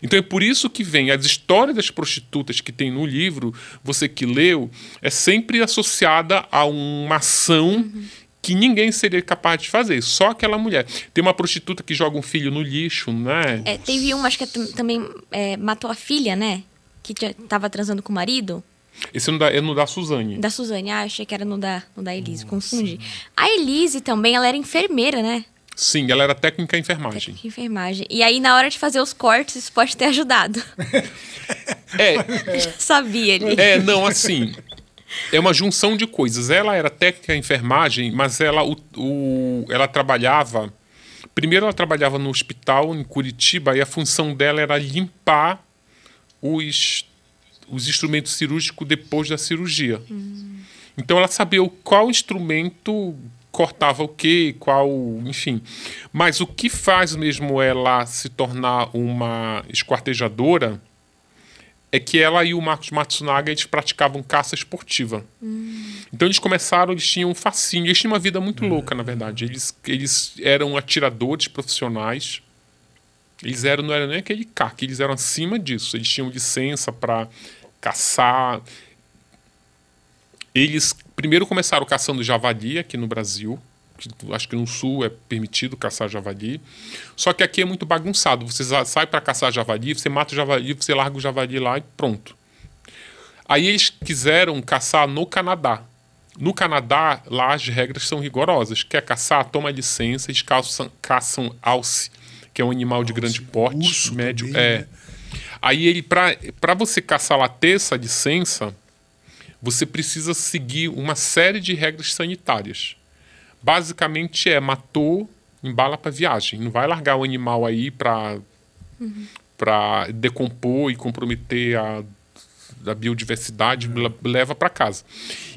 Então é por isso que vem as histórias das prostitutas que tem no livro, você que leu, é sempre associada a uma ação uhum que ninguém seria capaz de fazer, só aquela mulher. Tem uma prostituta que joga um filho no lixo, né? É, teve uma, acho que é também é, matou a filha, né? Que tava transando com o marido. Esse não dá, é no da Suzane. Da Suzane, ah, achei que era no da, no da Elise, Nossa. Hum, confundi. A Elise também, ela era enfermeira, né? Sim, ela era técnica em enfermagem. Técnica em enfermagem. E aí, na hora de fazer os cortes, isso pode ter ajudado. é. Já sabia ali. É, não, assim, é uma junção de coisas. Ela era técnica em enfermagem, mas ela, o, o, ela trabalhava. Primeiro, ela trabalhava no hospital em Curitiba e a função dela era limpar os, os instrumentos cirúrgicos depois da cirurgia. Hum. Então, ela sabia qual instrumento cortava o que, qual, enfim. Mas o que faz mesmo ela se tornar uma esquartejadora é que ela e o Marcos Matsunaga eles praticavam caça esportiva. Hum. Então eles começaram, eles tinham um fascínio, eles tinham uma vida muito hum. louca, na verdade. Eles, eles eram atiradores profissionais. Eles eram, não era nem aquele CAC, eles eram acima disso. Eles tinham licença para caçar. Eles primeiro começaram caçando javali aqui no Brasil. Tipo, acho que no sul é permitido caçar javali. Só que aqui é muito bagunçado. Você sai para caçar javali, você mata o javali, você larga o javali lá e pronto. Aí eles quiseram caçar no Canadá. No Canadá, lá as regras são rigorosas. Quer caçar, toma licença, eles caçam, caçam alce, que é um animal alce, de grande porte, urso médio. Também, é. Né? Aí ele, para você caçar lá, ter essa licença, você precisa seguir uma série de regras sanitárias basicamente é matou, embala para viagem. Não vai largar o animal aí para uhum. para decompor e comprometer a biodiversidade é. leva para casa.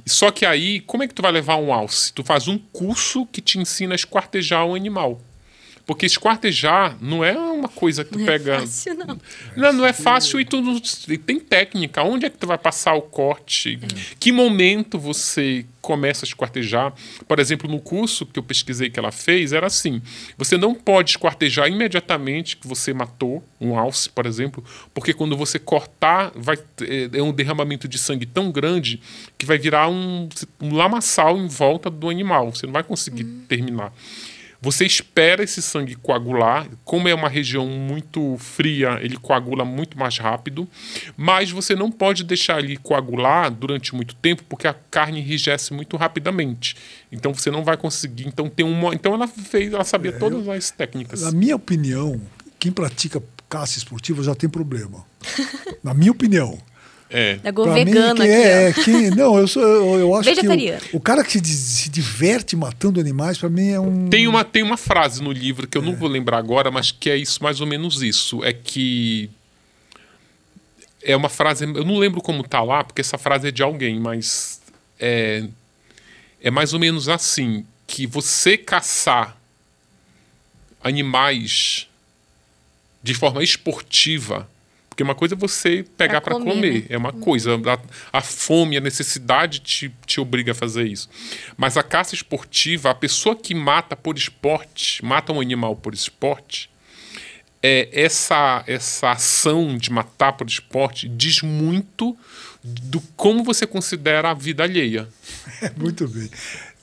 Só que aí, como é que tu vai levar um alce? Tu faz um curso que te ensina a esquartejar um animal. Porque esquartejar não é uma coisa que tu não é pega. É fácil, não. não. não é fácil e tu não... e tem técnica. Onde é que tu vai passar o corte? É. Que momento você começa a esquartejar? Por exemplo, no curso que eu pesquisei que ela fez, era assim: você não pode esquartejar imediatamente que você matou um alce, por exemplo, porque quando você cortar, vai é, é um derramamento de sangue tão grande que vai virar um, um lamaçal em volta do animal. Você não vai conseguir hum. terminar. Você espera esse sangue coagular, como é uma região muito fria, ele coagula muito mais rápido, mas você não pode deixar ele coagular durante muito tempo, porque a carne enrijece muito rapidamente. Então você não vai conseguir. Então tem uma, então ela fez, ela sabia é, todas eu, as técnicas. Na minha opinião, quem pratica caça esportiva já tem problema. na minha opinião, é. Negócio é pra mim, que é, aqui. É, que, não, eu, sou, eu, eu acho que o, o, cara que se, se diverte matando animais, para mim é um... Tem uma, tem uma frase no livro que eu é. não vou lembrar agora, mas que é isso mais ou menos isso. É que... É uma frase... Eu não lembro como tá lá, porque essa frase é de alguém, mas... É, é mais ou menos assim, que você caçar animais de forma esportiva porque uma coisa é você pegar para comer, comer, né? é uma coisa. Uhum. A, a, fome, a necessidade te, te obriga a fazer isso. Mas a caça esportiva, a pessoa que mata por esporte, mata um animal por esporte, é, essa, essa ação de matar por esporte diz muito do como você considera a vida alheia. muito bem.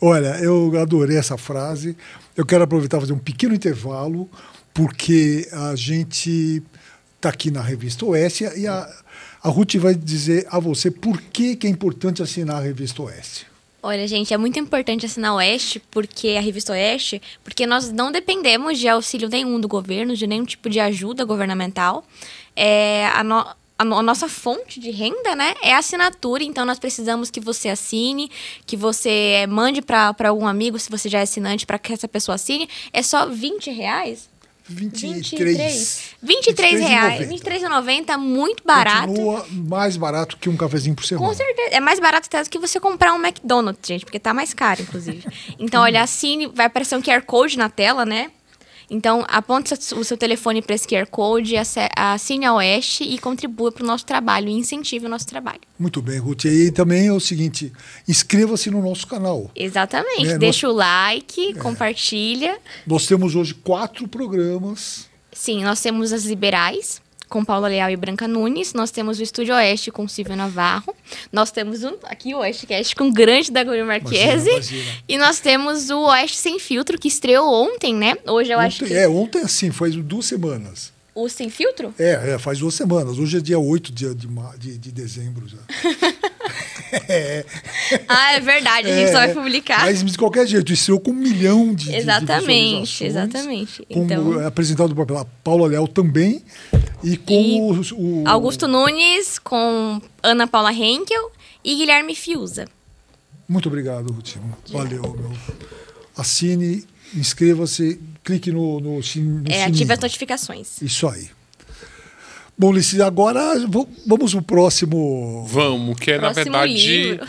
Olha, eu adorei essa frase. Eu quero aproveitar fazer um pequeno intervalo, porque a gente está aqui na revista Oeste e a, a Ruth vai dizer a você por que, que é importante assinar a revista Oeste. Olha, gente, é muito importante assinar a Oeste, porque a revista Oeste, porque nós não dependemos de auxílio nenhum do governo, de nenhum tipo de ajuda governamental. É, a, no, a, a, nossa fonte de renda, né, é a assinatura, então nós precisamos que você assine, que você mande para algum amigo, se você já é assinante, para que essa pessoa assine. É só 20 reais 23. 23, reais. R$23,90, muito barato. Continua mais barato que um cafezinho por semana. Com certeza. É mais barato até do que você comprar um McDonald's, gente, porque tá mais caro, inclusive. então, olha, assine, vai aparecer um QR Code na tela, né? Então, aponte o seu telefone para esse QR Code, assine a Oeste e contribua para o nosso trabalho, incentive o nosso trabalho. Muito bem, Ruth. E também é o seguinte, inscreva-se no nosso canal. Exatamente. Né? Deixa nós... o like, é. compartilha. Nós temos hoje quatro programas. Sim, nós temos as liberais, com Paula Leal e Branca Nunes. Nós temos o Estúdio Oeste com Silvio Navarro. Nós temos um, aqui o Oestecast com o grande Dagolio Marquese. Imagina, imagina. E nós temos o Oeste Sem Filtro, que estreou ontem, né? Hoje eu ontem, acho que... É, ontem assim, foi duas semanas. O Sem Filtro? É, é, faz duas semanas. Hoje é dia 8 de, de, de dezembro já. é. Ah, é verdade, a gente é, só vai é. publicar. Mas de qualquer jeito, isso eu com um milhão de Exatamente, de exatamente. Então... É apresentado pela Paula Leal também. E com e o, o, Augusto Nunes, com Ana Paula Henkel e Guilherme Fiuza. Muito obrigado, Rutimo. Valeu, meu. Assine, inscreva-se, clique no. no, no é, sininho. ative as notificações. Isso aí. Bom, Lice, agora vamos pro próximo. Vamos, que é, próximo na verdade.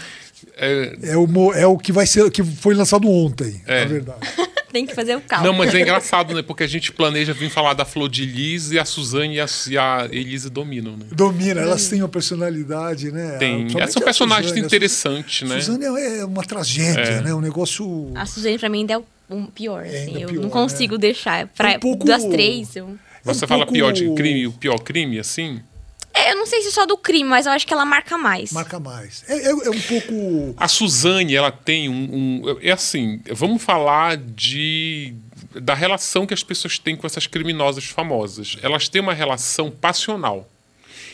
É... é... o, é o que vai ser que foi lançado ontem, é. na verdade. Tem que fazer o cálculo. Não, mas é engraçado, né? Porque a gente planeja vir falar da Flor de Liz e a Suzane e a, e a Elisa dominam, né? Domina, elas têm uma personalidade, né? Tem. Elas é são personagens interessantes, né? Suzane é uma tragédia, é. né? Um negócio. A Suzane, pra mim, ainda é o um pior, é assim. eu pior, não né? consigo deixar. Pra, um pouco... Das três, eu... Você um fala pouco... pior de crime, o pior crime, assim? É, eu não sei se só do crime, mas eu acho que ela marca mais. Marca mais. É, é, é um pouco. A Suzane, ela tem um, um, É assim, vamos falar de. da relação que as pessoas têm com essas criminosas famosas. Elas têm uma relação passional.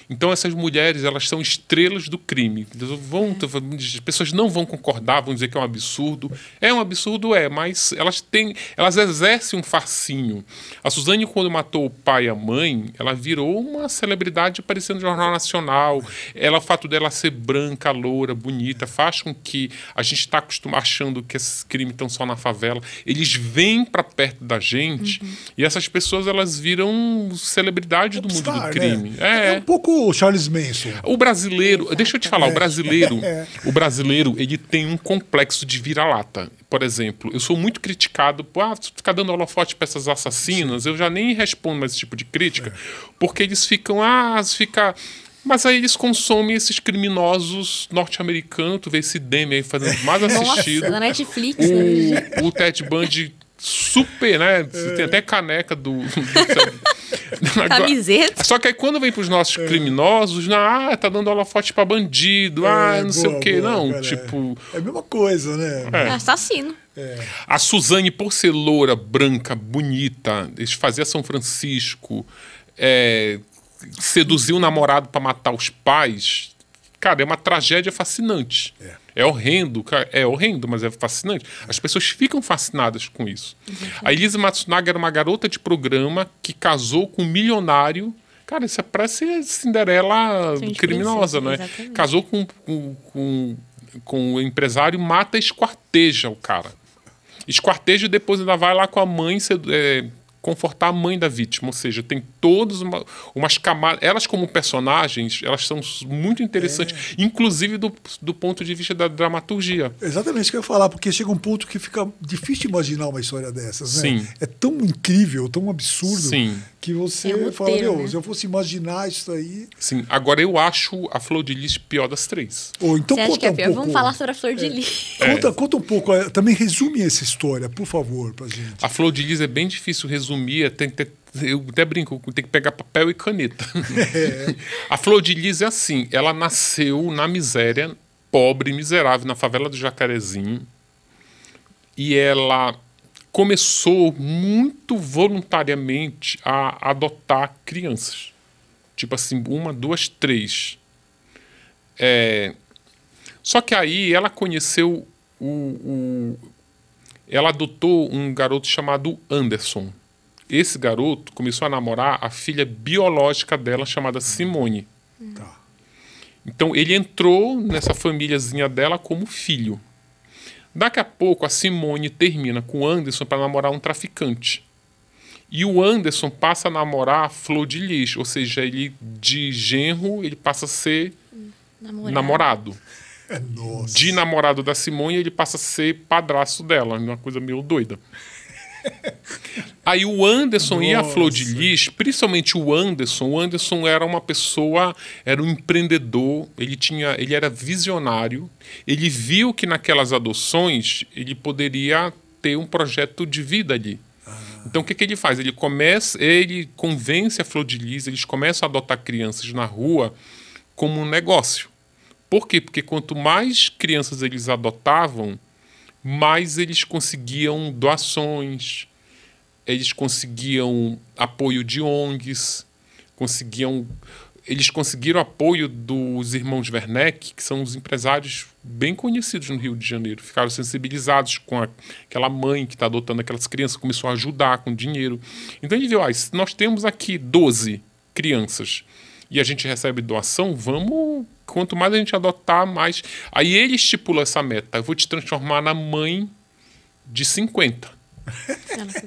Então essas mulheres, elas são estrelas do crime. Vão, as pessoas não vão concordar, vão dizer que é um absurdo. É um absurdo, é, mas elas têm, elas exercem um farcinho. A Suzane, quando matou o pai e a mãe, ela virou uma celebridade aparecendo no Jornal Nacional. Ela, o fato dela ser branca, loura, bonita, faz com que a gente está acostumado achando que esses crimes estão só na favela. Eles vêm para perto da gente uhum. e essas pessoas elas viram celebridade Popstar, do mundo do né? crime. Né? É. é um pouco o Charles Manson. O brasileiro, deixa eu te falar, o é. brasileiro, é. o brasileiro, ele tem um complexo de vira-lata. Por exemplo, eu sou muito criticado por ah, ficar dando holofote para essas assassinas, eu já nem respondo mais esse tipo de crítica, é. porque eles ficam, ah, fica mas aí eles consomem esses criminosos norte-americanos. Tu vê esse Demi aí fazendo mais assistido. Nossa, na Netflix. O, né? o Ted Bundy super, né? Tem até caneca do. Camiseta. Só que aí quando vem pros nossos é. criminosos, na, né? ah, tá dando holofote pra bandido, é, ah, não boa, sei o quê. Boa, não, cara. tipo. É a mesma coisa, né? É. é assassino. É. A Suzane Porceloura, branca, bonita, eles faziam São Francisco, é, seduziu o namorado para matar os pais. Cara, é uma tragédia fascinante. É. É horrendo, cara, é horrendo, mas é fascinante. As pessoas ficam fascinadas com isso. Exatamente. A Elisa Matsunaga era uma garota de programa que casou com um milionário. Cara, isso é parece Cinderela criminosa, né? Exatamente. Casou com, com, com, com o empresário, mata e esquarteja o cara. Esquarteja e depois ainda vai lá com a mãe. É, confortar a mãe da vítima. Ou seja, tem todas uma, umas camadas. Elas, como personagens, elas são muito interessantes, é. inclusive do, do ponto de vista da dramaturgia. Exatamente isso que eu ia falar, porque chega um ponto que fica difícil imaginar uma história dessas. Né? Sim. É tão incrível, tão absurdo. Sim que você é fala, meu, né? se eu fosse imaginar isso aí. Sim, agora eu acho a Flor de Lis pior das três. Oh, então você conta que é um pior? Pouco, Vamos falar sobre a Flor de é. Lis. É. Conta, conta um pouco, é, também resume essa história, por favor, pra gente. A Flor de Lis é bem difícil resumir, é tem que ter eu até brinco, tem que pegar papel e caneta. É. A Flor de Lis é assim, ela nasceu na miséria, pobre, miserável, na favela do Jacarezinho. E ela começou muito voluntariamente a adotar crianças. Tipo assim, uma, duas, três. É... Só que aí ela conheceu o, o, Ela adotou um garoto chamado Anderson. Esse garoto começou a namorar a filha biológica dela, chamada Simone. Tá. Então ele entrou nessa famíliazinha dela como filho. Daqui a pouco a Simone termina com o Anderson para namorar um traficante. E o Anderson passa a namorar a Flor de Lis, ou seja, ele de genro, ele passa a ser namorado. namorado. Nossa. De namorado da Simone, ele passa a ser padrasto dela, uma coisa meio doida. Aí o Anderson Nossa. e a Flor de Lis, principalmente o Anderson, o Anderson era uma pessoa, era um empreendedor, ele tinha, ele era visionário, ele viu que naquelas adoções ele poderia ter um projeto de vida ali. Ah. Então o que, que ele faz? Ele começa, ele convence a Flor de Lis, eles começam a adotar crianças na rua como um negócio. Por quê? Porque quanto mais crianças eles adotavam, mas eles conseguiam doações, eles conseguiam apoio de ONGs, conseguiam eles conseguiram apoio dos irmãos Werneck, que são os empresários bem conhecidos no Rio de Janeiro. Ficaram sensibilizados com a, aquela mãe que está adotando aquelas crianças, começou a ajudar com dinheiro. Então ele viu, ah, nós temos aqui 12 crianças e a gente recebe doação, vamos. Quanto mais a gente adotar, mais. Aí ele estipula essa meta. Eu vou te transformar na mãe de 50.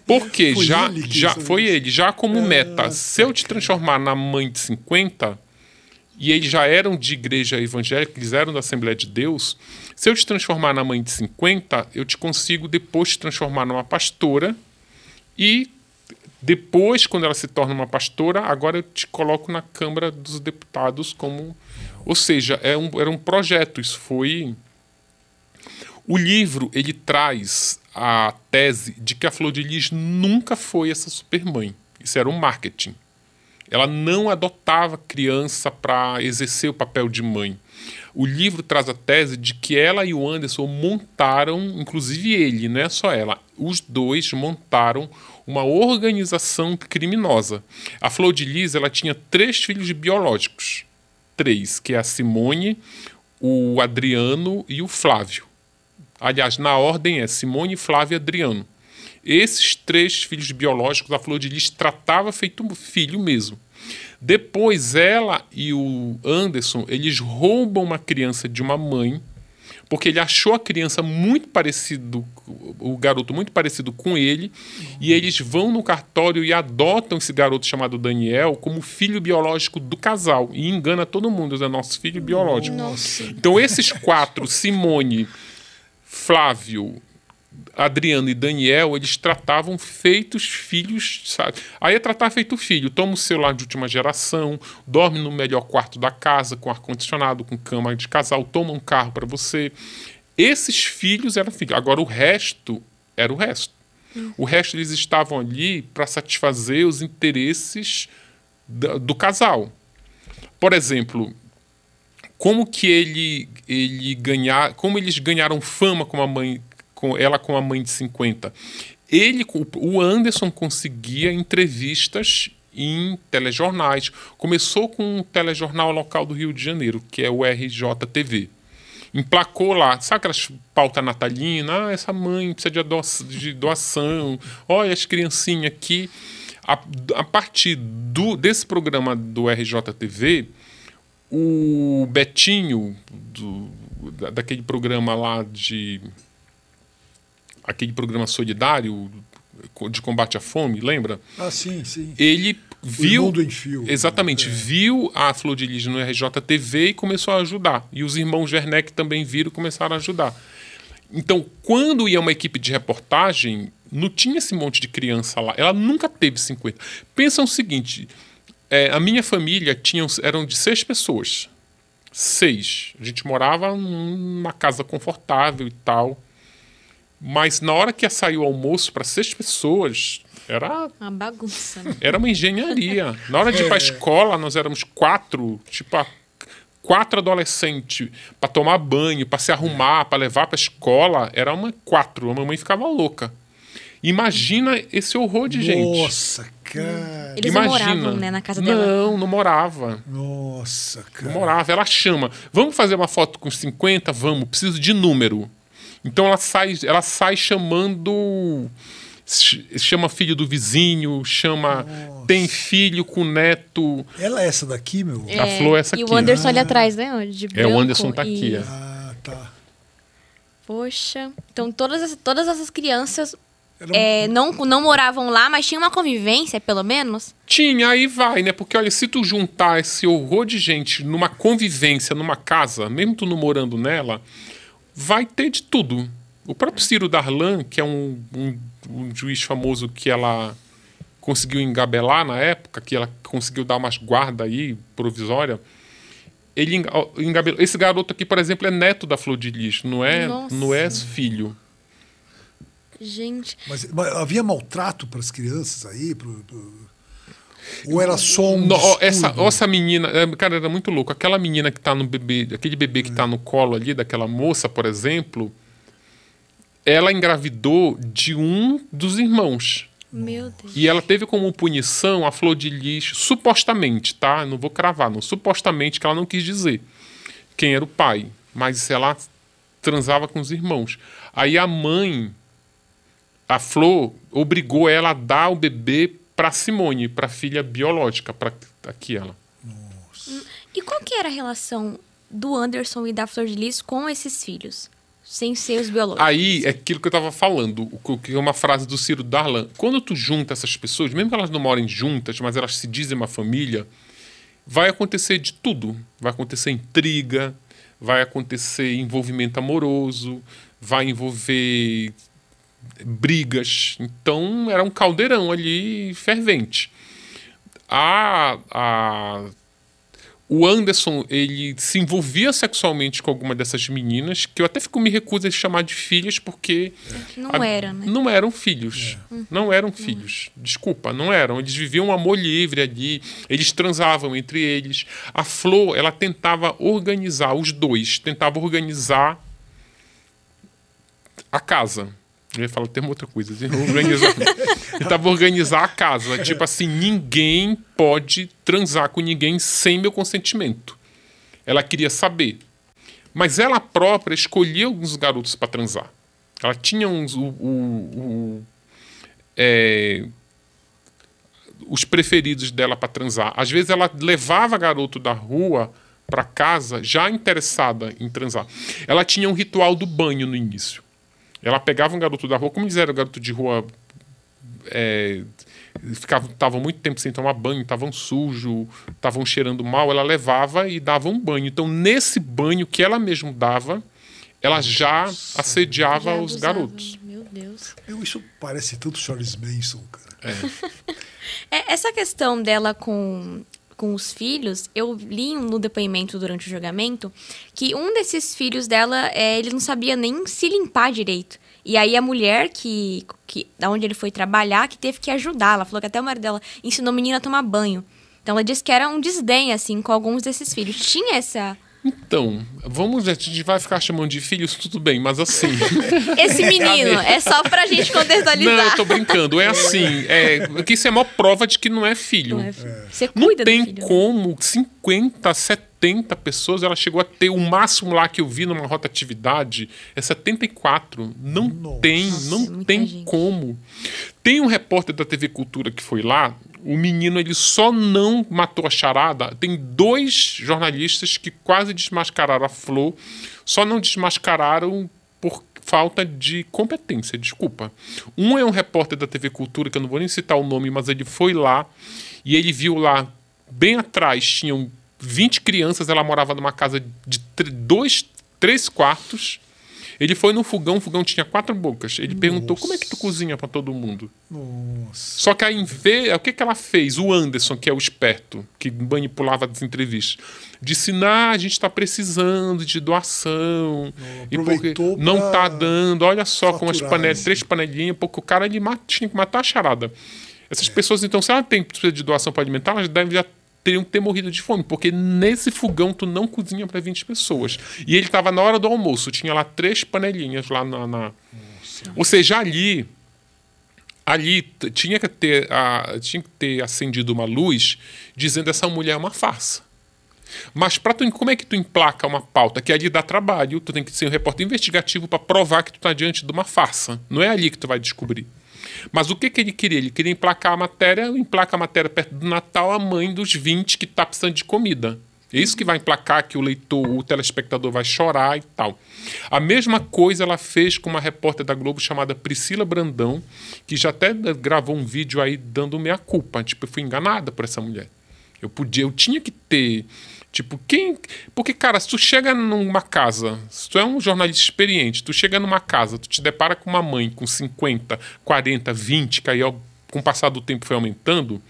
Porque foi já, já foi isso. ele, já como meta. Ah, se eu te transformar na mãe de 50, e eles já eram de igreja evangélica, eles eram da Assembleia de Deus, se eu te transformar na mãe de 50, eu te consigo depois te transformar numa pastora e depois, quando ela se torna uma pastora, agora eu te coloco na Câmara dos Deputados como. Ou seja, é um, era um projeto, isso foi. O livro ele traz a tese de que a Flor de Lis nunca foi essa supermãe. Isso era um marketing. Ela não adotava criança para exercer o papel de mãe. O livro traz a tese de que ela e o Anderson montaram, inclusive ele, não é só ela, os dois montaram uma organização criminosa. A Flor de Lis, ela tinha três filhos biológicos. Três, que é a Simone, o Adriano e o Flávio. Aliás, na ordem é Simone, Flávio e Adriano. Esses três filhos biológicos, a Flor de Lis tratava feito filho mesmo. Depois ela e o Anderson, eles roubam uma criança de uma mãe, porque ele achou a criança muito parecido, o garoto muito parecido com ele, e eles vão no cartório e adotam esse garoto chamado Daniel como filho biológico do casal e engana todo mundo, é nosso filho biológico. Nossa. Então esses quatro, Simone, Flávio, Adriano e Daniel, eles tratavam feitos filhos, sabe? Aí é tratar feito filho. Toma o celular de última geração, dorme no melhor quarto da casa, com ar-condicionado, com cama de casal, toma um carro para você. Esses filhos eram filhos. Agora, o resto era o resto. O resto, eles estavam ali para satisfazer os interesses do casal. Por exemplo, como que ele, ele ganhar, como eles ganharam fama como a mãe com ela com a mãe de 50. Ele, o Anderson conseguia entrevistas em telejornais. Começou com um telejornal local do Rio de Janeiro, que é o RJTV. Emplacou lá, sabe aquelas pautas natalina? Ah, essa mãe precisa de, doação, de doação. olha as criancinhas aqui. A, a partir do, desse programa do RJTV, o Betinho, do, daquele programa lá de aquele programa solidário de combate à fome, lembra? Ah, sim, sim. Ele viu. O mundo em fio. Exatamente, é. viu a Flor de Lis no RJTV e começou a ajudar. E os irmãos Werneck também viram e começaram a ajudar. Então, quando ia uma equipe de reportagem, não tinha esse monte de criança lá. Ela nunca teve 50. Pensa o seguinte: é, a minha família tinha, eram de seis pessoas. Seis. A gente morava numa casa confortável e tal. Mas na hora que saiu o almoço para seis pessoas, era. Uma bagunça. Né? Era uma engenharia. Na hora de ir para a é. escola, nós éramos quatro, tipo, quatro adolescentes para tomar banho, para se arrumar, para levar para escola, era uma quatro. A mamãe ficava louca. Imagina esse horror de Nossa, gente. Nossa, cara. Eles Imagina. não moravam, né, na casa não, dela. Não, não morava. Nossa, cara. Não morava. Ela chama. Vamos fazer uma foto com 50? Vamos. Preciso de número. Então ela sai, ela sai chamando chama filho do vizinho, chama Nossa. tem filho com neto. Ela é essa daqui, meu. É, a Flor é essa aqui. E o né? Anderson ah. ali atrás, né? De é o Anderson tá e... aqui. É. Ah, tá. Poxa, então todas todas essas crianças É, não, não moravam lá, mas tinha uma convivência, pelo menos? Tinha, aí vai, né? Porque, olha, se tu juntar esse horror de gente numa convivência, numa casa, mesmo tu não morando nela, vai ter de tudo. O próprio Ciro Darlan, que é um, um, um juiz famoso que ela conseguiu engabelar na época, que ela conseguiu dar umas guarda aí provisória, ele engabelou. Esse garoto aqui, por exemplo, é neto da Flor de Lis, não é, não é filho. Gente. Mas, mas havia maltrato para as crianças aí, pro, pro ou era só um. No, essa, essa menina. É, cara, era muito louco. Aquela menina que tá no bebê. Aquele bebê que tá no colo ali, daquela moça, por exemplo. Ela engravidou de um dos irmãos. Meu Deus. E ela teve como punição a flor de lixo, supostamente, tá? Não vou cravar, não. Supostamente que ela não quis dizer quem era o pai. Mas ela transava com os irmãos. Aí a mãe, a flor, obrigou ela a dar o bebê para Simone, para filha biológica, para aqui ela. E qual que era a relação do Anderson e da Flor de Lis com esses filhos? Sem ser os biológicos. Aí é aquilo que eu estava falando, que é uma frase do Ciro Darlan. Quando tu junta essas pessoas, mesmo que elas não morem juntas, mas elas se dizem uma família, vai acontecer de tudo. Vai acontecer intriga, vai acontecer envolvimento amoroso, vai envolver brigas. Então era um caldeirão ali fervente. A, a, o Anderson ele se envolvia sexualmente com alguma dessas meninas, que eu até fico me recuso a chamar de filhas, porque. Não eram, né? Não eram filhos. É. Uhum. Não eram filhos. Desculpa, não eram. Eles viviam um amor livre ali, eles transavam entre eles. A Flor, ela tentava organizar, os dois, tentava organizar a casa ia fala, tem outra coisa. Organizar, eu tava organizar a casa. Tipo assim, ninguém pode transar com ninguém sem meu consentimento. Ela queria saber. Mas ela própria escolheu alguns garotos para transar. Ela tinha uns. O, o, o, é, os preferidos dela para transar. Às vezes ela levava garoto da rua para casa já interessada em transar. Ela tinha um ritual do banho no início. Ela pegava um garoto da rua, como dizer, o garoto de rua é, ficavam estavam muito tempo sem tomar banho, estavam sujo, estavam cheirando mal, ela levava e dava um banho. Então, nesse banho que ela mesma dava, ela já Nossa, assediava já os garotos. Meu Deus. Meu, isso parece tanto Charles Manson, cara. é, é essa questão dela com com os filhos, eu li no depoimento durante o julgamento que um desses filhos dela, é, ele não sabia nem se limpar direito. E aí a mulher que, que da onde ele foi trabalhar, que teve que ajudá-la falou que até o marido dela ensinou a menina a tomar banho. Então ela disse que era um desdém assim com alguns desses filhos. Tinha essa então, vamos, ver, a gente vai ficar chamando de filhos, tudo bem, mas assim. Esse menino, é, é só pra gente contextualizar. Não, eu tô brincando, é assim. É, que isso é uma prova de que não é filho. Não, é, é. Você cuida não tem filho. Né? como 50, 70 pessoas, ela chegou a ter o máximo lá que eu vi numa rotatividade, é 74. Não Nossa. tem, não Nossa, tem como. Tem um repórter da TV Cultura que foi lá, o menino ele só não matou a charada. Tem dois jornalistas que quase desmascararam a Flor, só não desmascararam por falta de competência, desculpa. Um é um repórter da TV Cultura, que eu não vou nem citar o nome, mas ele foi lá e ele viu lá, bem atrás, tinham 20 crianças, ela morava numa casa de dois, três quartos ele foi no fogão, o fogão tinha quatro bocas. Ele Nossa. perguntou: como é que tu cozinha para todo mundo? Nossa. Só que aí vê, o que, que ela fez? O Anderson, que é o esperto, que manipulava as entrevistas, disse: nah, a gente está precisando de doação. Não, e porque não tá dando. Olha só, com as panelas, né? três panelinhas, porque o cara ele mata, tinha que matar a charada. Essas é. pessoas, então, se ela tem precisa de doação para alimentar, elas devem já teriam que ter morrido de fome, porque nesse fogão tu não cozinha para 20 pessoas. E ele estava na hora do almoço, tinha lá três panelinhas lá na. na... Ou seja, ali. Ali tinha que, ter, a, tinha que ter acendido uma luz dizendo essa mulher é uma farsa. Mas pra tu, como é que tu emplaca uma pauta? Que ali dá trabalho, tu tem que ser um repórter investigativo para provar que tu tá diante de uma farsa. Não é ali que tu vai descobrir. Mas o que, que ele queria? Ele queria emplacar a matéria, emplaca a matéria perto do Natal, a mãe dos 20 que está precisando de comida. É isso que vai emplacar que o leitor, o telespectador vai chorar e tal. A mesma coisa ela fez com uma repórter da Globo chamada Priscila Brandão, que já até gravou um vídeo aí dando meia culpa, tipo, eu fui enganada por essa mulher. Eu podia, eu tinha que ter Tipo, quem. Porque, cara, se tu chega numa casa, se tu é um jornalista experiente, tu chega numa casa, tu te depara com uma mãe com 50, 40, 20, que aí com o passar do tempo foi aumentando,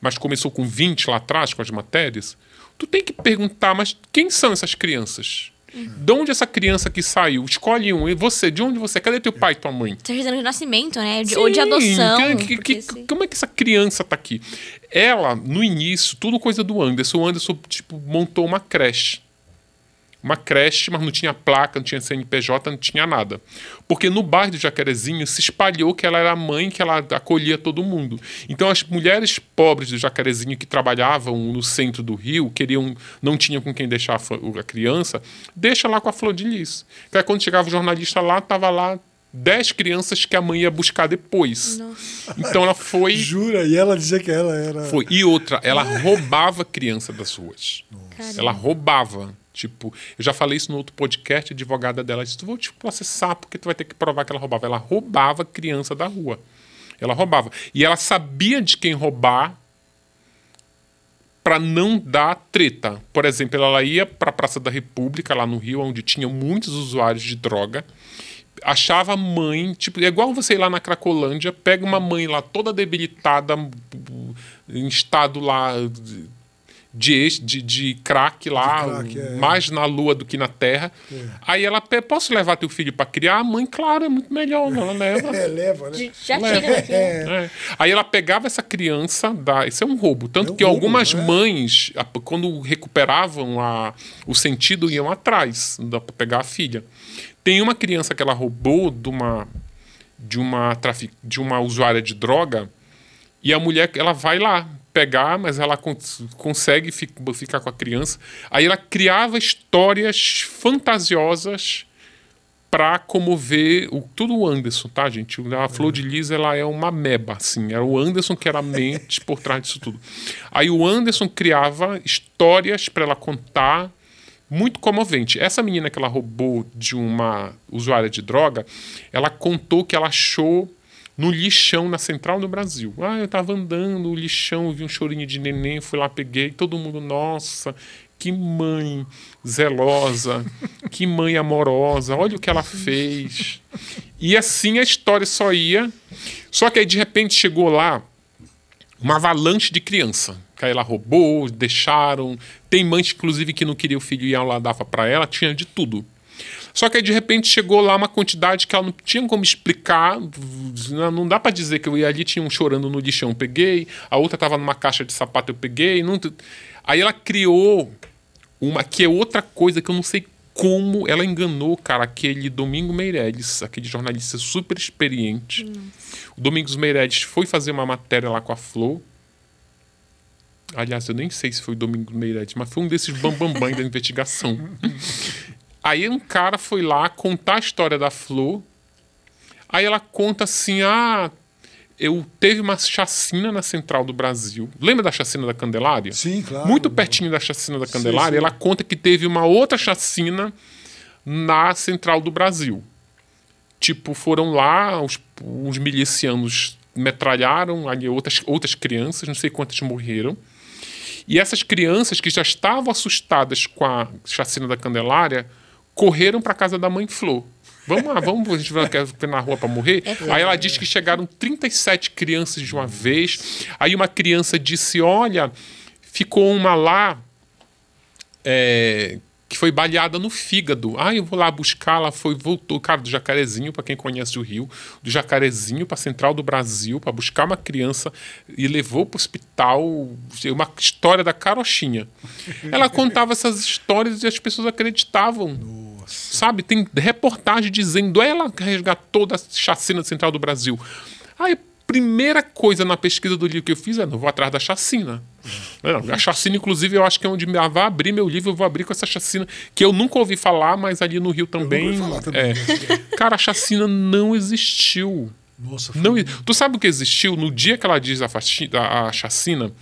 mas começou com 20 lá atrás, com as matérias, tu tem que perguntar, mas quem são essas crianças? De onde essa criança que saiu? Escolhe um. E você, de onde você? Cadê teu pai e tua mãe? Certidão de nascimento, né? De, Sim, ou de adoção. É que, que, que, assim, Como é que essa criança tá aqui? Ela, no início, tudo coisa do Anderson. O Anderson, tipo, montou uma creche uma creche, mas não tinha placa, não tinha CNPJ, não tinha nada. Porque no bairro do Jacarezinho se espalhou que ela era a mãe, que ela acolhia todo mundo. Então as mulheres pobres do Jacarezinho que trabalhavam no centro do Rio, queriam, não tinham com quem deixar a, criança, deixa lá com a Flor de Lis. Aí quando chegava o jornalista lá, tava lá 10 crianças que a mãe ia buscar depois. Nossa. Então ela foi. Jura? E ela dizia que ela era. Foi. E outra, ela roubava criança das ruas. Nossa. Ela roubava. Tipo, eu já falei isso no outro podcast, a advogada dela disse: tu vou te processar porque tu vai ter que provar que ela roubava. Ela roubava criança da rua. Ela roubava. E ela sabia de quem roubar para não dar treta. Por exemplo, ela ia para a Praça da República, lá no Rio, onde tinha muitos usuários de droga. Achava mãe, tipo, é igual você ir lá na Cracolândia, pega uma mãe lá toda debilitada, em estado lá de, de, de crack lá, de crack, é. mais na lua do que na terra. É. Aí ela, posso levar teu filho para criar? A mãe, claro, é muito melhor, né? ela leva. é, leva, né? Já tira chega é. é. Aí ela pegava essa criança, da... isso é um roubo. Tanto é um que roubo, algumas né? mães, quando recuperavam a... o sentido, iam atrás para pegar a filha. Tem uma criança que ela roubou de uma, de uma, trafic... de uma usuária de droga e a mulher, ela vai lá pegar, mas ela cons consegue ficar com a criança. Aí ela criava histórias fantasiosas para comover o, tudo o Anderson, tá, gente? A Flor de Lis, ela é uma meba, assim. Era o Anderson que era a mente por trás disso tudo. Aí o Anderson criava histórias para ela contar muito comovente. Essa menina que ela roubou de uma usuária de droga, ela contou que ela achou no lixão na central do Brasil. Ah, eu estava andando, o lixão, vi um chorinho de neném, fui lá, peguei, todo mundo, nossa, que mãe zelosa, que mãe amorosa, olha o que ela fez. E assim a história só ia. Só que aí de repente chegou lá uma avalanche de criança. Que ela roubou, deixaram. Tem mãe inclusive, que não queria o filho e ela dava para ela, tinha de tudo. Só que aí de repente chegou lá uma quantidade que ela não tinha como explicar, né, não dá para dizer que eu ia ali, tinha um chorando no lixão, eu peguei, a outra estava numa caixa de sapato, eu peguei. Não... Aí ela criou uma que é outra coisa que eu não sei como ela enganou, cara, aquele Domingo Meirelles, aquele jornalista super experiente. Nossa. O Domingos Meirelles foi fazer uma matéria lá com a Flor. Aliás, eu nem sei se foi o Domingos Meirelles, mas foi um desses bambambãs da investigação. Aí um cara foi lá contar a história da Flor. Aí ela conta assim: ah, eu teve uma chacina na central do Brasil. Lembra da chacina da Candelária? Sim, claro. Muito pertinho da chacina da Candelária, sim, sim. ela conta que teve uma outra chacina na central do Brasil. Tipo, foram lá, os, os milicianos metralharam ali outras, outras crianças, não sei quantas morreram. E essas crianças que já estavam assustadas com a chacina da Candelária correram para casa da mãe Flor. Vamos lá, vamos, a gente vai na rua para morrer. É, aí ela disse diz que chegaram 37 crianças de uma vez. Aí uma criança disse: Olha, ficou uma lá é, que foi baleada no fígado. Ah, eu vou lá buscar, ela foi, voltou, cara, do Jacarezinho, para quem conhece o Rio, do Jacarezinho para Central do Brasil, para buscar uma criança e levou para o hospital, é uma história da carochinha. Ela contava essas histórias e as pessoas acreditavam. Nossa. Sabe, tem reportagem dizendo ela resgatou da chacina Central do Brasil. Aí, primeira coisa na pesquisa do livro que eu fiz é, não vou atrás da chacina. É, a chacina, inclusive, eu acho que é onde vai abrir meu livro, eu vou abrir com essa chacina, que eu nunca ouvi falar, mas ali no Rio também. também. É. Cara, a chacina não existiu. Nossa, não, Tu sabe o que existiu? No dia que ela diz a, faxina, a chacina,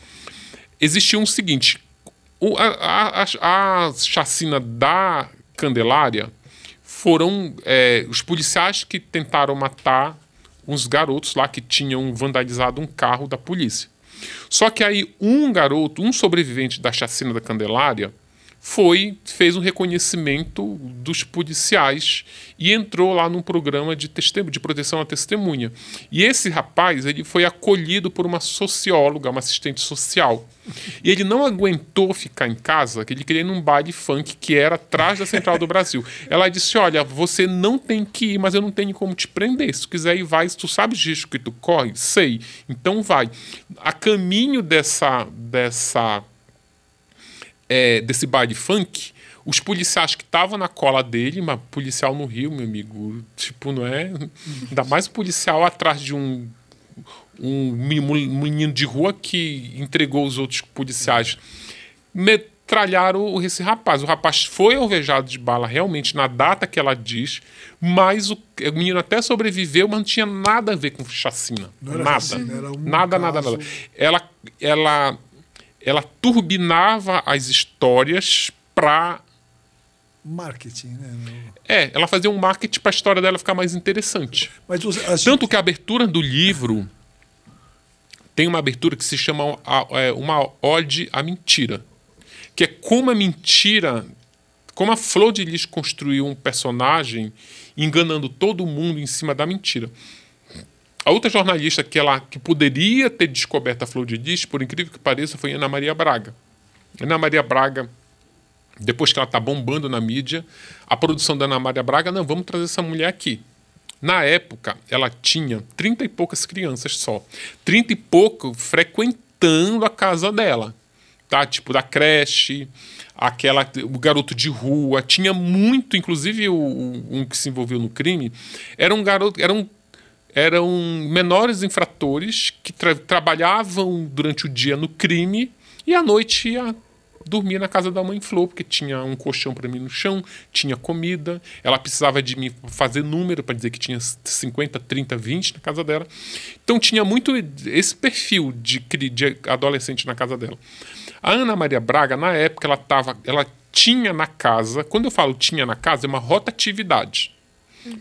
existiu um seguinte: o, a, a, a chacina da Candelária foram é, os policiais que tentaram matar uns garotos lá que tinham vandalizado um carro da polícia. Só que aí um garoto, um sobrevivente da chacina da Candelária, foi fez um reconhecimento dos policiais e entrou lá num programa de testemunha de proteção à testemunha. E esse rapaz, ele foi acolhido por uma socióloga, uma assistente social. E ele não aguentou ficar em casa, que ele queria ir num baile funk que era atrás da Central do Brasil. Ela disse: "Olha, você não tem que ir, mas eu não tenho como te prender. Se tu quiser ir, vai, se tu sabes disso que tu corre, sei. Então vai." A caminho dessa dessa é, desse baile funk, os policiais que estavam na cola dele, mas policial no Rio, meu amigo, tipo, não é? Ainda mais um policial atrás de um, um menino de rua que entregou os outros policiais. Metralharam esse rapaz. O rapaz foi alvejado de bala realmente na data que ela diz, mas o, o menino até sobreviveu, mas não tinha nada a ver com chacina. Não nada. Chacina, um nada, caso. nada, nada. Ela, ela ela turbinava as histórias para marketing, né? É, ela fazia um marketing para a história dela ficar mais interessante. Mas os, tanto que a abertura do livro tem uma abertura que se chama é, uma ode à mentira, que é como a mentira, como a Flor de Lis construiu um personagem enganando todo mundo em cima da mentira. A outra jornalista que, ela, que poderia ter descoberto a Flor de Lis, por incrível que pareça, foi Ana Maria Braga. Ana Maria Braga, depois que ela está bombando na mídia, a produção da Ana Maria Braga, não, vamos trazer essa mulher aqui. Na época, ela tinha trinta e poucas crianças só. Trinta e pouco frequentando a casa dela. Tá? Tipo, da creche, aquela o garoto de rua tinha muito inclusive o, o, um que se envolveu no crime era um garoto era um eram menores infratores que tra trabalhavam durante o dia no crime e à noite ia dormir na casa da mãe Flor, porque tinha um colchão para mim no chão, tinha comida, ela precisava de mim fazer número para dizer que tinha 50, 30, 20 na casa dela. Então tinha muito esse perfil de, de adolescente na casa dela. A Ana Maria Braga, na época, ela, tava, ela tinha na casa, quando eu falo tinha na casa, é uma rotatividade.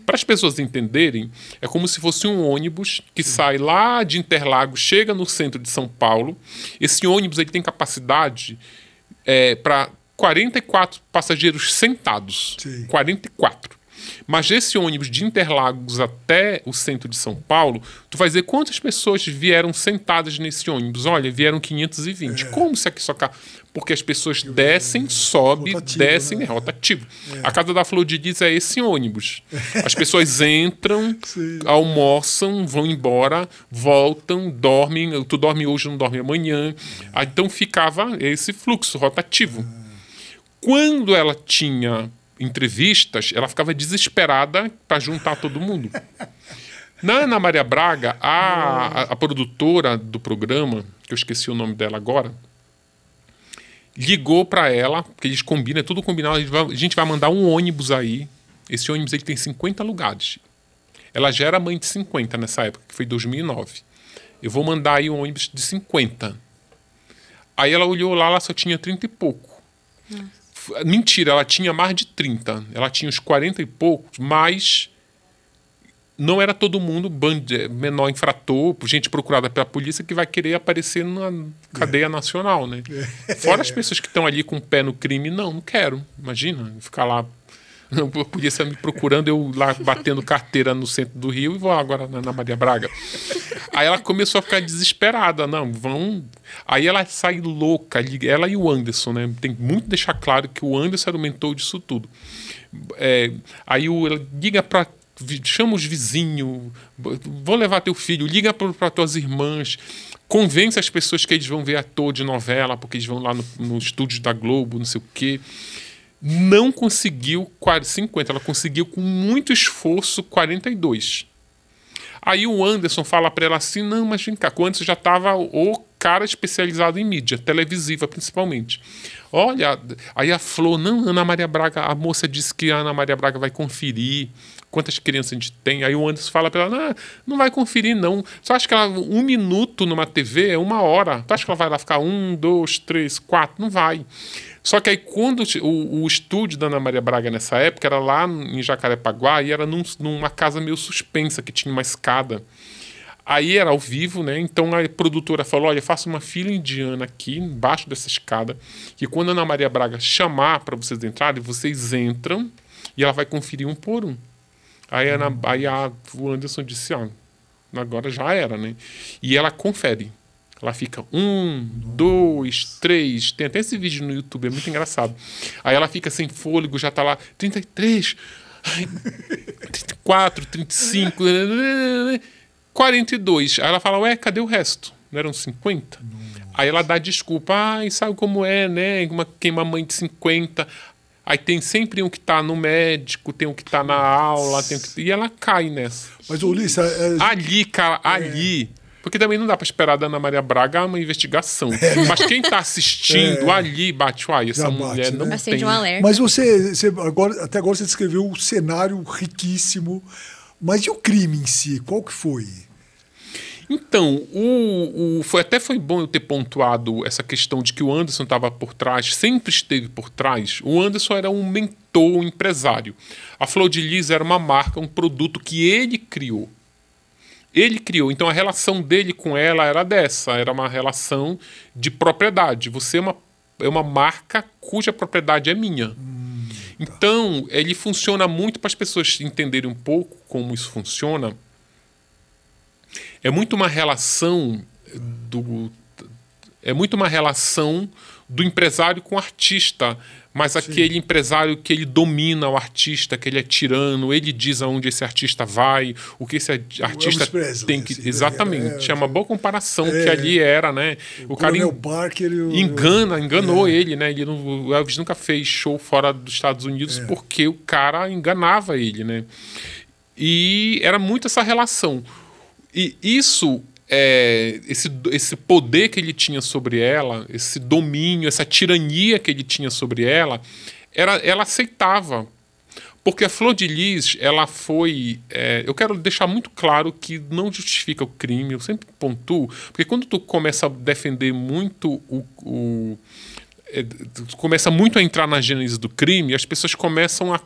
Para as pessoas entenderem, é como se fosse um ônibus que sai lá de Interlagos, chega no centro de São Paulo. Esse ônibus ele tem capacidade é, para 44 passageiros sentados. Sim. 44. Mas esse ônibus de Interlagos até o centro de São Paulo, tu vai dizer quantas pessoas vieram sentadas nesse ônibus? Olha, vieram 520. É. Como se aqui só porque as pessoas descem, sobem, descem, né? é rotativo. É. A Casa da Flor de Diz é esse ônibus. As pessoas entram, almoçam, vão embora, voltam, dormem. Tu dorme hoje, não dorme amanhã. É. Ah, então ficava esse fluxo rotativo. Quando ela tinha entrevistas, ela ficava desesperada para juntar todo mundo. Na Ana Maria Braga, a, a, a, produtora do programa, que eu esqueci o nome dela agora, ligou para ela, porque a gente combina, é tudo combinado, a gente, vai, a gente vai mandar um ônibus aí. Esse ônibus ele tem 50 lugares. Ela já era mãe de 50 nessa época, que foi 2009. Eu vou mandar aí um ônibus de 50. Aí ela olhou lá, ela só tinha 30 e pouco. Nossa. Mentira, ela tinha mais de 30. Ela tinha uns 40 e poucos, mas não era todo mundo é, menor infrator, gente procurada pela polícia que vai querer aparecer na cadeia é. nacional, né? É. Fora as é. pessoas que estão ali com o pé no crime, não, não quero. Imagina, ficar lá a polícia me procurando, eu lá batendo carteira no centro do Rio e vou agora na, na Maria Braga. Aí ela começou a ficar desesperada, não, vão. Aí ela sai louca, ela e o Anderson, né? Tem muito deixar claro que o Anderson era o mentor disso tudo. É, aí o, ela liga para chama os vizinhos, vou levar teu filho, liga para tuas irmãs, convence as pessoas que eles vão ver ator de novela, porque eles vão lá no, no estúdio da Globo, não sei o quê. Não conseguiu 50, ela conseguiu com muito esforço 42. Aí o Anderson fala para ela assim: não, mas vem cá, o Anderson já estava o cara especializado em mídia, televisiva principalmente. Olha, aí a Flor, não, Ana Maria Braga, a moça disse que a Ana Maria Braga vai conferir quantas crianças a gente tem. Aí o Anderson fala para ela: não, não vai conferir, não. Só acha que ela, um minuto numa TV é uma hora. Tu acha que ela vai lá ficar um, dois, três, quatro? Não vai. Só que aí, quando o, o estúdio da Ana Maria Braga nessa época era lá em Jacarepaguá e era num, numa casa meio suspensa, que tinha uma escada. Aí era ao vivo, né? Então a produtora falou: olha, faça uma fila indiana aqui embaixo dessa escada, que quando a Ana Maria Braga chamar para vocês entrarem, vocês entram e ela vai conferir um por um. Aí, Ana, aí a, o Anderson disse, ó, ah, agora já era, né? E ela confere. Ela fica um, dois, três. Tem até esse vídeo no YouTube, é muito engraçado. Aí ela fica sem fôlego, já tá lá, 33, 34, 35, 42. Aí ela fala, ué, cadê o resto? Não eram 50? Nossa. Aí ela dá desculpa, ai, sabe como é, né? Uma, quem mãe de 50 Aí tem sempre um que está no médico, tem um que está na aula, tem um que... e ela cai nessa. Mas, Ulisses... É, é... Ali, cara, é. ali... Porque também não dá para esperar da Ana Maria Braga é uma investigação. É. Mas quem está assistindo é. ali bate, uai, essa Já mulher bate, né? não né? tem. Um alerta. Mas você, você agora, até agora você descreveu um cenário riquíssimo. Mas e o crime em si? Qual que foi? Então, o, o, foi, até foi bom eu ter pontuado essa questão de que o Anderson estava por trás, sempre esteve por trás. O Anderson era um mentor, um empresário. A Flor de Lis era uma marca, um produto que ele criou. Ele criou. Então, a relação dele com ela era dessa: era uma relação de propriedade. Você é uma, é uma marca cuja propriedade é minha. Hum, tá. Então, ele funciona muito para as pessoas entenderem um pouco como isso funciona é muito uma relação do é muito uma relação do empresário com o artista, mas Sim. aquele empresário que ele domina o artista, que ele é tirano, ele diz aonde esse artista vai, o que esse artista Presley, tem que assim, né? exatamente, é, é uma boa comparação é, que ali era, né? O, o cara engana, enganou é. ele, né? Ele não, o Elvis nunca fez show fora dos Estados Unidos é. porque o cara enganava ele, né? E era muito essa relação. E isso é, esse, esse poder que ele tinha sobre ela, esse domínio, essa tirania que ele tinha sobre ela, era, ela aceitava. Porque a Flor de Lis, ela foi. É, eu quero deixar muito claro que não justifica o crime, eu sempre pontuo, porque quando tu começa a defender muito o. o é, começa muito a entrar na gênese do crime, as pessoas começam a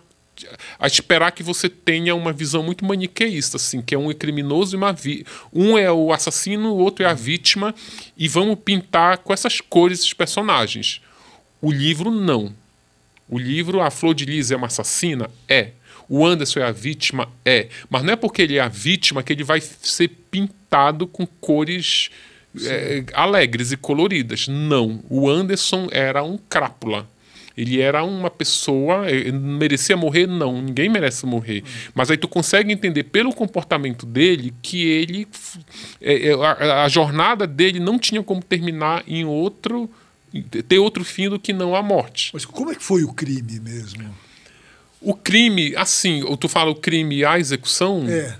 a esperar que você tenha uma visão muito maniqueísta, assim, que é um criminoso e uma vi um é o assassino, o outro é a vítima, e vamos pintar com essas cores esses personagens. O livro não. O livro A Flor de Lis é uma assassina? É. O Anderson é a vítima? É. Mas não é porque ele é a vítima que ele vai ser pintado com cores é, alegres e coloridas. Não. O Anderson era um crápula. Ele era uma pessoa, eh, merecia morrer? Não, ninguém merece morrer. Mas aí tu consegue entender pelo comportamento dele que ele eh, eh, a, a jornada dele não tinha como terminar em outro ter outro fim do que não a morte. Mas como é que foi o crime mesmo? O crime, assim, tu fala o crime, a execução? É.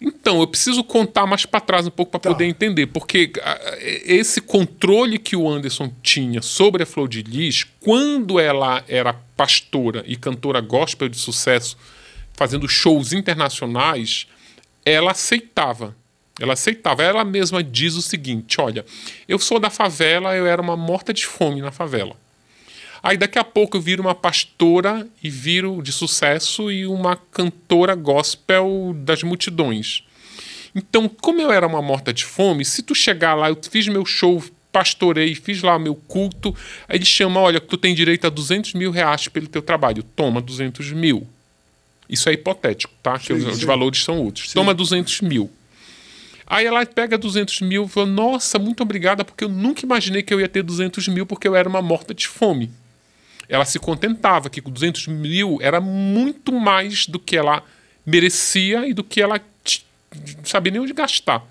Então, eu preciso contar mais para trás um pouco para tá. poder entender, porque ah, esse controle que o Anderson tinha sobre a Flor de Lis, quando ela era pastora e cantora gospel de sucesso, fazendo shows internacionais, ela aceitava. Ela aceitava. Ela mesma diz o seguinte: olha, eu sou da favela, eu era uma morta de fome na favela. Aí daqui a pouco eu viro uma pastora e viro de sucesso e uma cantora gospel das multidões. Então, como eu era uma morta de fome, se tu chegar lá, eu fiz meu show, pastorei, fiz lá meu culto, aí ele chama, olha, tu tem direito a 200 mil reais pelo teu trabalho, toma 200 mil. Isso é hipotético, tá? Sim, os valores são outros. Sim. Toma 200 mil. Aí ela pega 200 mil e fala, nossa, muito obrigada, porque eu nunca imaginei que eu ia ter 200 mil porque eu era uma morta de fome ela se contentava que com 200 mil era muito mais do que ela merecia e do que ela sabia nem onde gastar.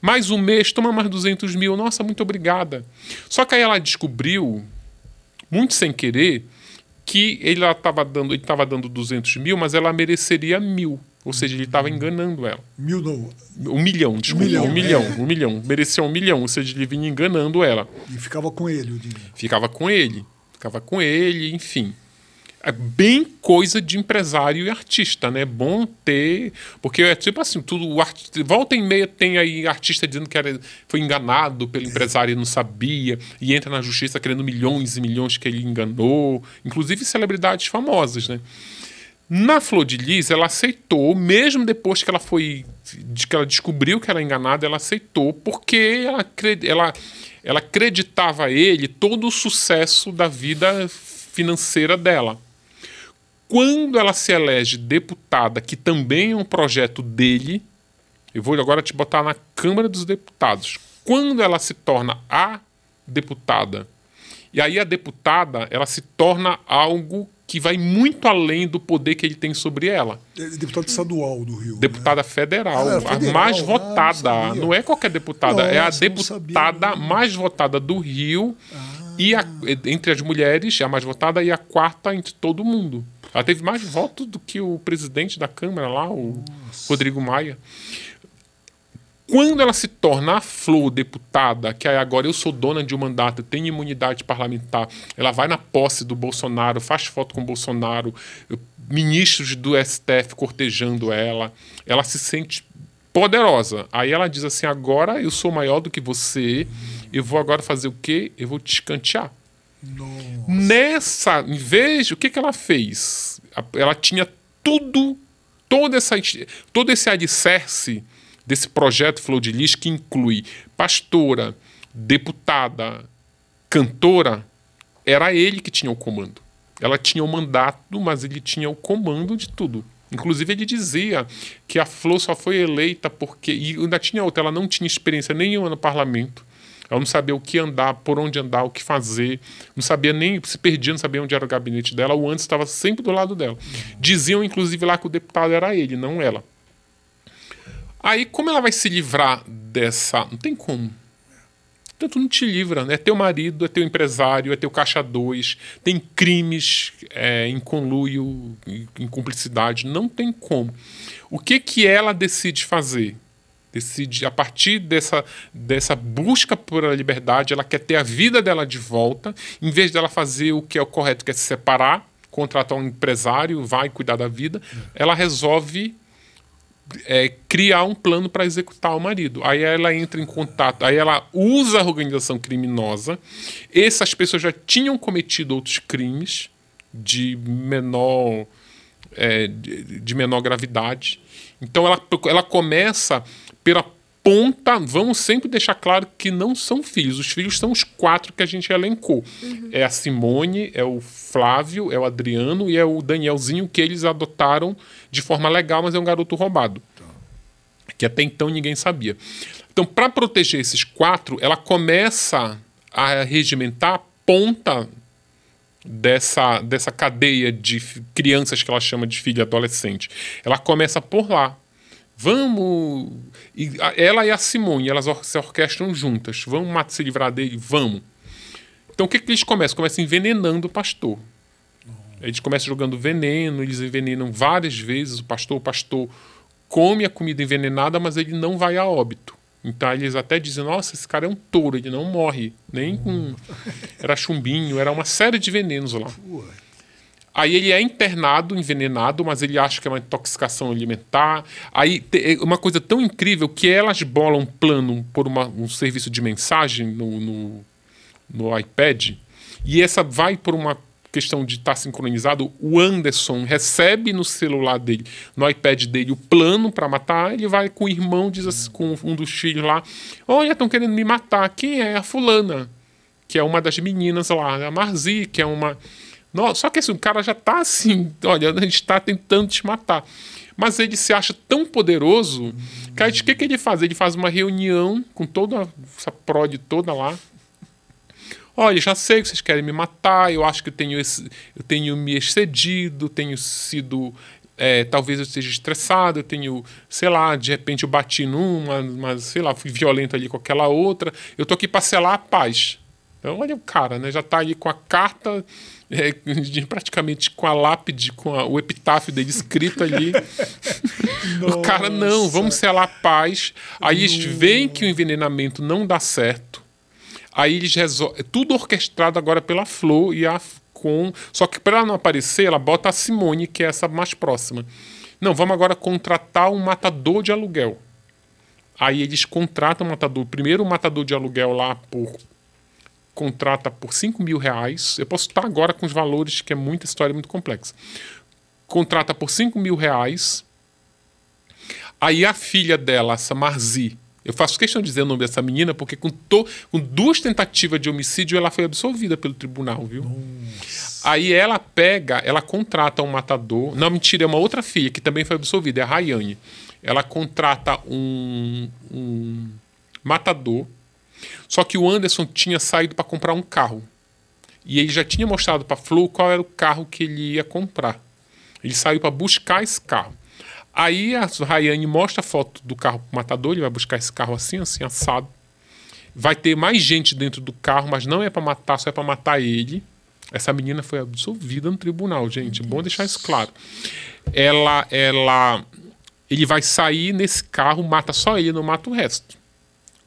Mais um mês, toma mais 200 mil, nossa, muito obrigada. Só que aí ela descobriu, muito sem querer, que ele estava dando, ele dando 200 mil, mas ela mereceria mil. Ou seja, ele estava enganando ela. Mil não. Um milhão, desculpa. Um milhão. Um milhão, é. um milhão. Merecia um milhão, ou seja, ele vinha enganando ela. E ficava com ele o dinheiro. Ficava com ele ficava com ele, enfim. É bem coisa de empresário e artista, né? É bom ter. Porque é tipo assim, tudo. Art... Volta e meia tem aí artista dizendo que era... foi enganado pelo empresário e não sabia, e entra na justiça querendo milhões e milhões que ele enganou, inclusive celebridades famosas, né? Na Flor de Lis, ela aceitou, mesmo depois que ela foi. que ela descobriu que era enganada, ela aceitou, porque ela, ela ela acreditava a ele todo o sucesso da vida financeira dela. Quando ela se elege deputada, que também é um projeto dele, eu vou agora te botar na Câmara dos Deputados. Quando ela se torna a deputada, e aí a deputada ela se torna algo que vai muito além do poder que ele tem sobre ela. É, deputada estadual do Rio. Né? Deputada né? federal, ah, federal, a mais ah, votada. Não, não, é qualquer deputada, é a deputada mais votada do Rio. Ah. E a, entre as mulheres, é a mais votada, e a quarta entre todo mundo. Ela teve mais votos do que o presidente da Câmara lá, o Nossa. Rodrigo Maia. Quando ela se torna a flor deputada, que aí agora eu sou dona de um mandato, tenho imunidade parlamentar, ela vai na posse do Bolsonaro, faz foto com o Bolsonaro, ministros do STF cortejando ela, ela se sente poderosa. Aí ela diz assim: agora eu sou maior do que você, eu vou agora fazer o quê? Eu vou te escantear. Nossa. Nessa, veja o que, que ela fez. Ela tinha tudo, toda essa, todo esse alicerce desse projeto Flor de Lis, que inclui pastora, deputada, cantora, era ele que tinha o comando. Ela tinha o mandato, mas ele tinha o comando de tudo. Inclusive, ele dizia que a Flor só foi eleita porque. E ainda tinha outra, ela não tinha experiência nenhuma no parlamento. Ela não sabia o que andar, por onde andar, o que fazer. Não sabia nem, se perdia, não sabia onde era o gabinete dela. O antes estava sempre do lado dela. Diziam, inclusive, lá que o deputado era ele, não ela. Aí, como ela vai se livrar dessa. Não tem como. Então, tu não te livra, né? É teu marido, é teu empresário, é teu caixa dois, tem crimes é, em conluio, em, em cumplicidade, não tem como. O que que ela decide fazer? Decide, a partir dessa, dessa busca por a liberdade, ela quer ter a vida dela de volta, em vez dela fazer o que é o correto, que é se separar, contratar um empresário, vai cuidar da vida, hum. ela resolve é, criar um plano para executar o marido. Aí ela entra em contato, aí ela usa a organização criminosa. Essas pessoas já tinham cometido outros crimes de menor é, de menor gravidade. Então ela, ela começa pela ponta, vamos sempre deixar claro que não são filhos. Os filhos são os quatro que a gente elencou. Uhum. É a Simone, é o Flávio, é o Adriano e é o Danielzinho que eles adotaram de forma legal, mas é um garoto roubado. Tá. Que até então ninguém sabia. Então, para proteger esses quatro, ela começa a regimentar a ponta dessa, dessa cadeia de crianças que ela chama de filho adolescente. Ela começa por lá. Vamos e ela e a Simone, elas or se orquestram juntas. Vamos se livrar dele? Vamos. Então o que, que eles começam? Começam envenenando o pastor. Eles começam jogando veneno, eles envenenam várias vezes o pastor. O pastor come a comida envenenada, mas ele não vai a óbito. Então eles até dizem: nossa, esse cara é um touro, ele não morre. Nem com. Era chumbinho, era uma série de venenos lá. Pua. Aí ele é internado, envenenado, mas ele acha que é uma intoxicação alimentar. Aí é uma coisa tão incrível que elas bolam um plano por uma, um serviço de mensagem no, no, no iPad. E essa vai por uma questão de estar tá sincronizado, o Anderson recebe no celular dele, no iPad dele, o plano para matar. Ele vai com o irmão, diz assim, com um dos filhos lá: Olha, estão querendo me matar. Quem é? A Fulana, que é uma das meninas lá, a Marzi, que é uma só que assim, o cara já tá assim, olha, a gente tá tentando te matar. Mas ele se acha tão poderoso que o que, que ele faz? Ele faz uma reunião com toda essa prod toda lá. Olha, já sei que vocês querem me matar, eu acho que eu tenho, eu tenho me excedido, tenho sido é, talvez eu esteja estressado, eu tenho, sei lá, de repente eu bati numa, mas sei lá, fui violento ali com aquela outra, eu tô aqui para selar a paz. Então, olha o cara, né? Já tá ali com a carta é, praticamente com a lápide, com a, o epitáfio dele escrito ali. o cara, não, vamos selar a paz. Aí eles veem que o envenenamento não dá certo. Aí eles resolvem. É tudo orquestrado agora pela Flor e a com. Só que para ela não aparecer, ela bota a Simone, que é essa mais próxima. Não, vamos agora contratar um matador de aluguel. Aí eles contratam o matador, primeiro o matador de aluguel lá por contrata por 5 mil reais. Eu posso estar agora com os valores, que é muita história muito complexa. Contrata por 5 mil reais. Aí a filha dela, essa Marzi, eu faço questão de dizer o nome dessa menina, porque com, to, com duas tentativas de homicídio ela foi absolvida pelo tribunal, viu? Nossa. Aí ela pega, ela contrata um matador. Não, mentira, é uma outra filha que também foi absolvida, é a Rayane. Ela contrata um, um matador só que o Anderson tinha saído para comprar um carro. E ele já tinha mostrado para a Flu qual era o carro que ele ia comprar. Ele saiu para buscar esse carro. Aí a Rayane mostra a foto do carro para o matador, ele vai buscar esse carro assim, assim, assado. Vai ter mais gente dentro do carro, mas não é para matar, só é para matar ele. Essa menina foi absolvida no tribunal, gente. É bom deixar isso claro. Ela, ela, ele vai sair nesse carro, mata só ele, não mata o resto.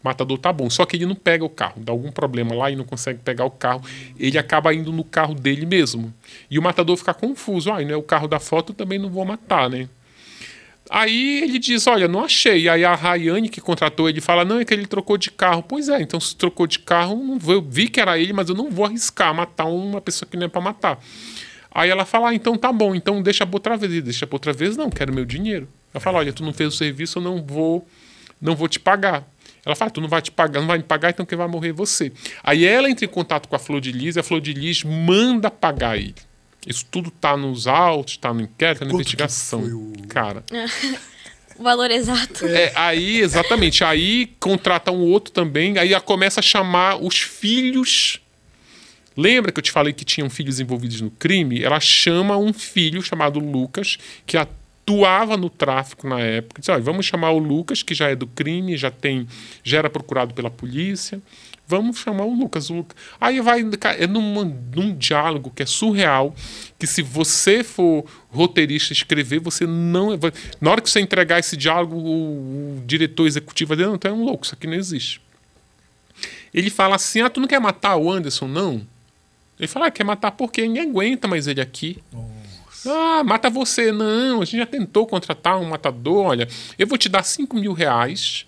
O matador tá bom, só que ele não pega o carro, dá algum problema lá e não consegue pegar o carro, ele acaba indo no carro dele mesmo. E o matador fica confuso, ah, não é o carro da foto, também não vou matar, né? Aí ele diz: Olha, não achei. Aí a Rayane que contratou ele fala: Não, é que ele trocou de carro. Pois é, então se trocou de carro, não vou, eu vi que era ele, mas eu não vou arriscar matar uma pessoa que não é para matar. Aí ela fala: ah, Então tá bom, então deixa pra outra vez. Ele deixa pra outra vez, não, quero meu dinheiro. Ela fala: Olha, tu não fez o serviço, eu não vou, não vou te pagar. Ela fala: ah, tu não vai te pagar, não vai me pagar, então quem vai morrer é você. Aí ela entra em contato com a Flor de Lis e a Flor de Lis manda pagar ele. Isso tudo tá nos autos, está no inquérito, está na investigação. O... Cara. o valor exato. É, aí, exatamente. Aí contrata um outro também, aí começa a chamar os filhos. Lembra que eu te falei que tinham filhos envolvidos no crime? Ela chama um filho chamado Lucas, que atua atuava no tráfico na época. Disse, olha, vamos chamar o Lucas, que já é do crime, já tem, já era procurado pela polícia. Vamos chamar o Lucas. O Lucas. Aí vai é num, num diálogo que é surreal, que se você for roteirista escrever, você não. É, vai, na hora que você entregar esse diálogo, o, o diretor executivo vai dizer, não, tu é um louco, isso aqui não existe. Ele fala assim: ah, tu não quer matar o Anderson, não? Ele fala, ah, quer matar porque ninguém aguenta mais ele aqui. Oh. Ah, mata você. Não, a gente já tentou contratar um matador. Olha, eu vou te dar 5 mil reais.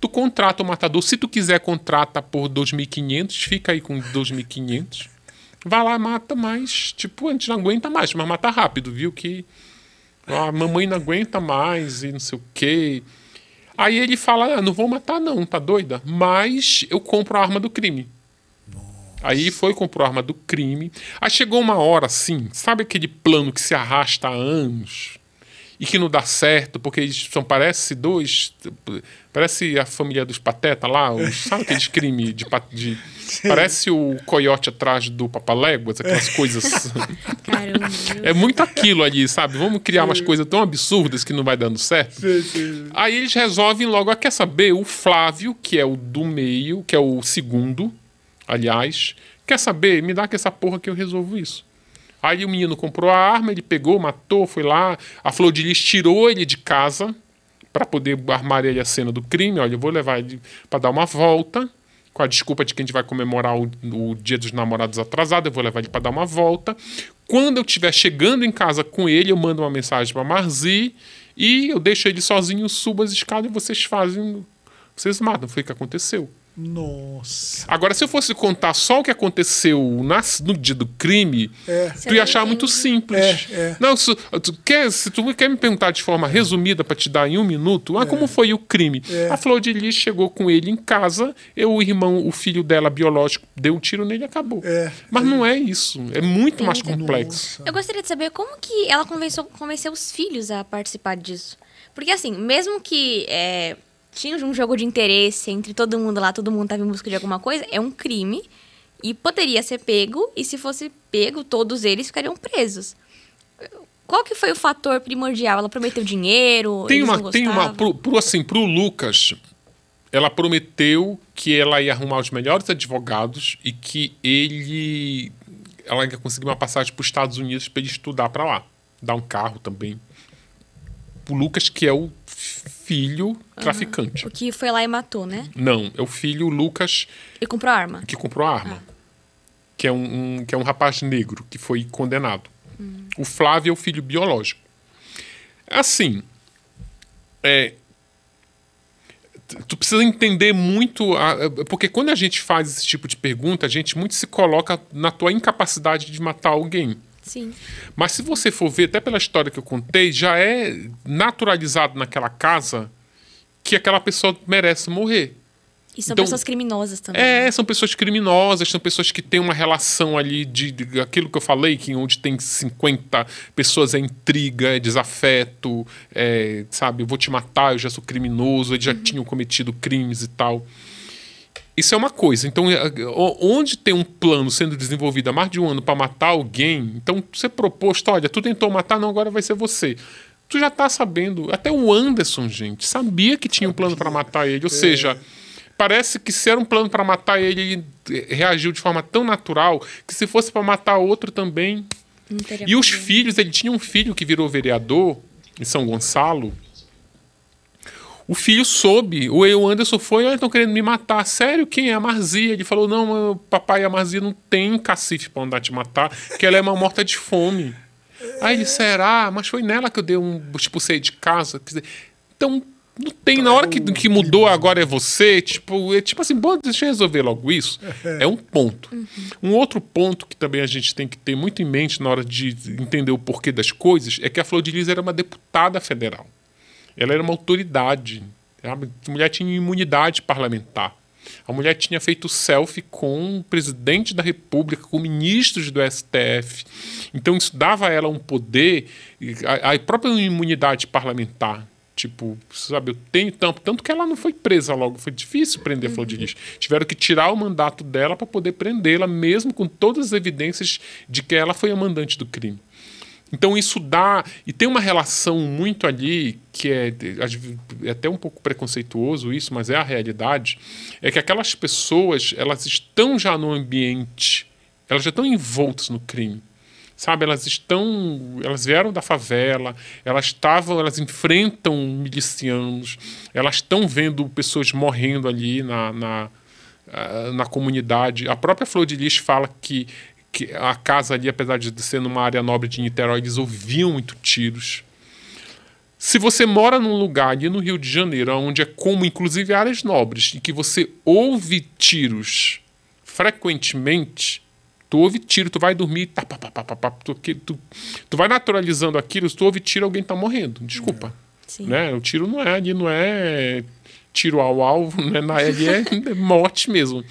Tu contrata o matador. Se tu quiser, contrata por 2.500. Fica aí com 2.500. Vai lá, mata, mas, tipo, a gente não aguenta mais. Mas mata rápido, viu? Que a mamãe não aguenta mais e não sei o quê. Aí ele fala: ah, não vou matar, não, tá doida? Mas eu compro a arma do crime. Aí foi, comprou a arma do crime. Aí chegou uma hora assim, sabe aquele plano que se arrasta há anos e que não dá certo, porque eles são, parece dois. Parece a família dos Pateta lá, os, sabe aqueles crimes de, de Parece o coiote atrás do Papaléguas, aquelas coisas. Caramba. É muito aquilo ali, sabe? Vamos criar umas coisas tão absurdas que não vai dando certo. Aí eles resolvem logo, ah, quer saber? O Flávio, que é o do meio, que é o segundo, Aliás, quer saber? Me dá que essa porra que eu resolvo isso. Aí o menino comprou a arma, ele pegou, matou, foi lá. A Flor de Lis tirou ele de casa para poder armar ele a cena do crime. Olha, eu vou levar ele para dar uma volta com a desculpa de que a gente vai comemorar o, o Dia dos Namorados atrasado, eu vou levar ele para dar uma volta. Quando eu estiver chegando em casa com ele, eu mando uma mensagem para Marzi e eu deixo ele sozinho, subo as escadas e vocês fazem, vocês matam. Foi o que aconteceu. Nossa. Agora, se eu fosse contar só o que aconteceu nas, no dia do crime, é. tu ia achar muito simples. É, é. Não, se tu, quer, se tu quer me perguntar de forma resumida para te dar em um minuto, ah, é. como foi o crime? É. A Flor de Lis chegou com ele em casa, eu, o irmão, o filho dela biológico, deu um tiro nele e acabou. É. Mas não é isso. É muito mais complexo. Nossa. Eu gostaria de saber como que ela convenceu, convenceu os filhos a participar disso. Porque, assim, mesmo que tinha um jogo de interesse entre todo mundo lá, todo mundo tava em busca de alguma coisa, é um crime e poderia ser pego, e se fosse pego, todos eles ficariam presos. Qual que foi o fator primordial? Ela prometeu dinheiro? Tem uma, tem uma pro, pro, assim, pro Lucas, ela prometeu que ela ia arrumar os melhores advogados e que ele ela ia conseguir uma passagem para os Estados Unidos para ele estudar para lá, dar um carro também. O Lucas, que é o filho traficante. Uhum. O que foi lá e matou, né? Não, é o filho Lucas. E comprou a arma. Que comprou a arma. Ah. Que, é um, um, que é um rapaz negro que foi condenado. Uhum. O Flávio é o filho biológico. Assim. É, tu precisa entender muito. A, porque quando a gente faz esse tipo de pergunta, a gente muito se coloca na tua incapacidade de matar alguém. Sim. Mas se você for ver, até pela história que eu contei, já é naturalizado naquela casa que aquela pessoa merece morrer. E são então, pessoas criminosas também. É, né? são pessoas criminosas, são pessoas que têm uma relação ali de, de aquilo que eu falei, que onde tem 50 pessoas é intriga, é desafeto, é, sabe, eu vou te matar, eu já sou criminoso, eles já uhum. tinham cometido crimes e tal. Isso é uma coisa. Então, é, onde tem um plano sendo desenvolvido há mais de um ano para matar alguém, então você proposto, olha, tu tentou matar, não, agora vai ser você. Tu já está sabendo. Até o Anderson, gente, sabia que tinha um plano para matar ele. Ou é. seja, parece que se era um plano para matar ele, ele eh, reagiu de forma tão natural que se fosse para matar outro também. E os filhos, ele tinha um filho que virou vereador em São Gonçalo o filho soube. O Anderson foi, olha, estão querendo me matar. Sério, quem é a Marzia? Ele falou: não, papai, a Marzia não tem cacife para andar te matar, que ela é uma morta de fome. Aí ele, será? Mas foi nela que eu dei um tipo tipo, de casa. Então, não tem. Na hora que, então, que mudou, agora é você. Tipo, é tipo assim, bom, deixa eu resolver logo isso. É um ponto. Uhum. Um outro ponto que também a gente tem que ter muito em mente na hora de entender o porquê das coisas é que a Flor de Lis era uma deputada federal. Ela era uma autoridade. A mulher tinha imunidade parlamentar. A mulher tinha feito selfie com o presidente da República, com ministros do STF. Então isso dava a ela um poder, a, a própria imunidade parlamentar. Tipo, sabe, eu tenho tanto. Tanto que ela não foi presa logo. Foi difícil prender uhum. Flor de uhum. Tiveram que tirar o mandato dela para poder prendê-la, mesmo com todas as evidências de que ela foi a mandante do crime. Então isso dá. E tem uma relação muito ali que é, é até um pouco preconceituoso isso, mas é a realidade. É que aquelas pessoas elas estão já no ambiente, elas já estão envoltas no crime sabe elas estão elas vieram da favela elas estavam elas enfrentam milicianos elas estão vendo pessoas morrendo ali na, na ah, na comunidade a própria Flor de Lis fala que que a casa ali, apesar de ser numa área nobre de Niterói, eles ouviam muito tiros. Se você mora num lugar ali no Rio de Janeiro, onde é como inclusive áreas nobres, e que você ouve tiros frequentemente, tu ouve tiro, tu vai dormir, tá, pá, pá, pá, pá, pá, tu, tu, tu vai naturalizando aquilo, se tu ouve tiro, alguém tá morrendo. Desculpa. Sim. Né? O tiro não é ali, não é tiro ao alvo, né? Na ali é morte mesmo.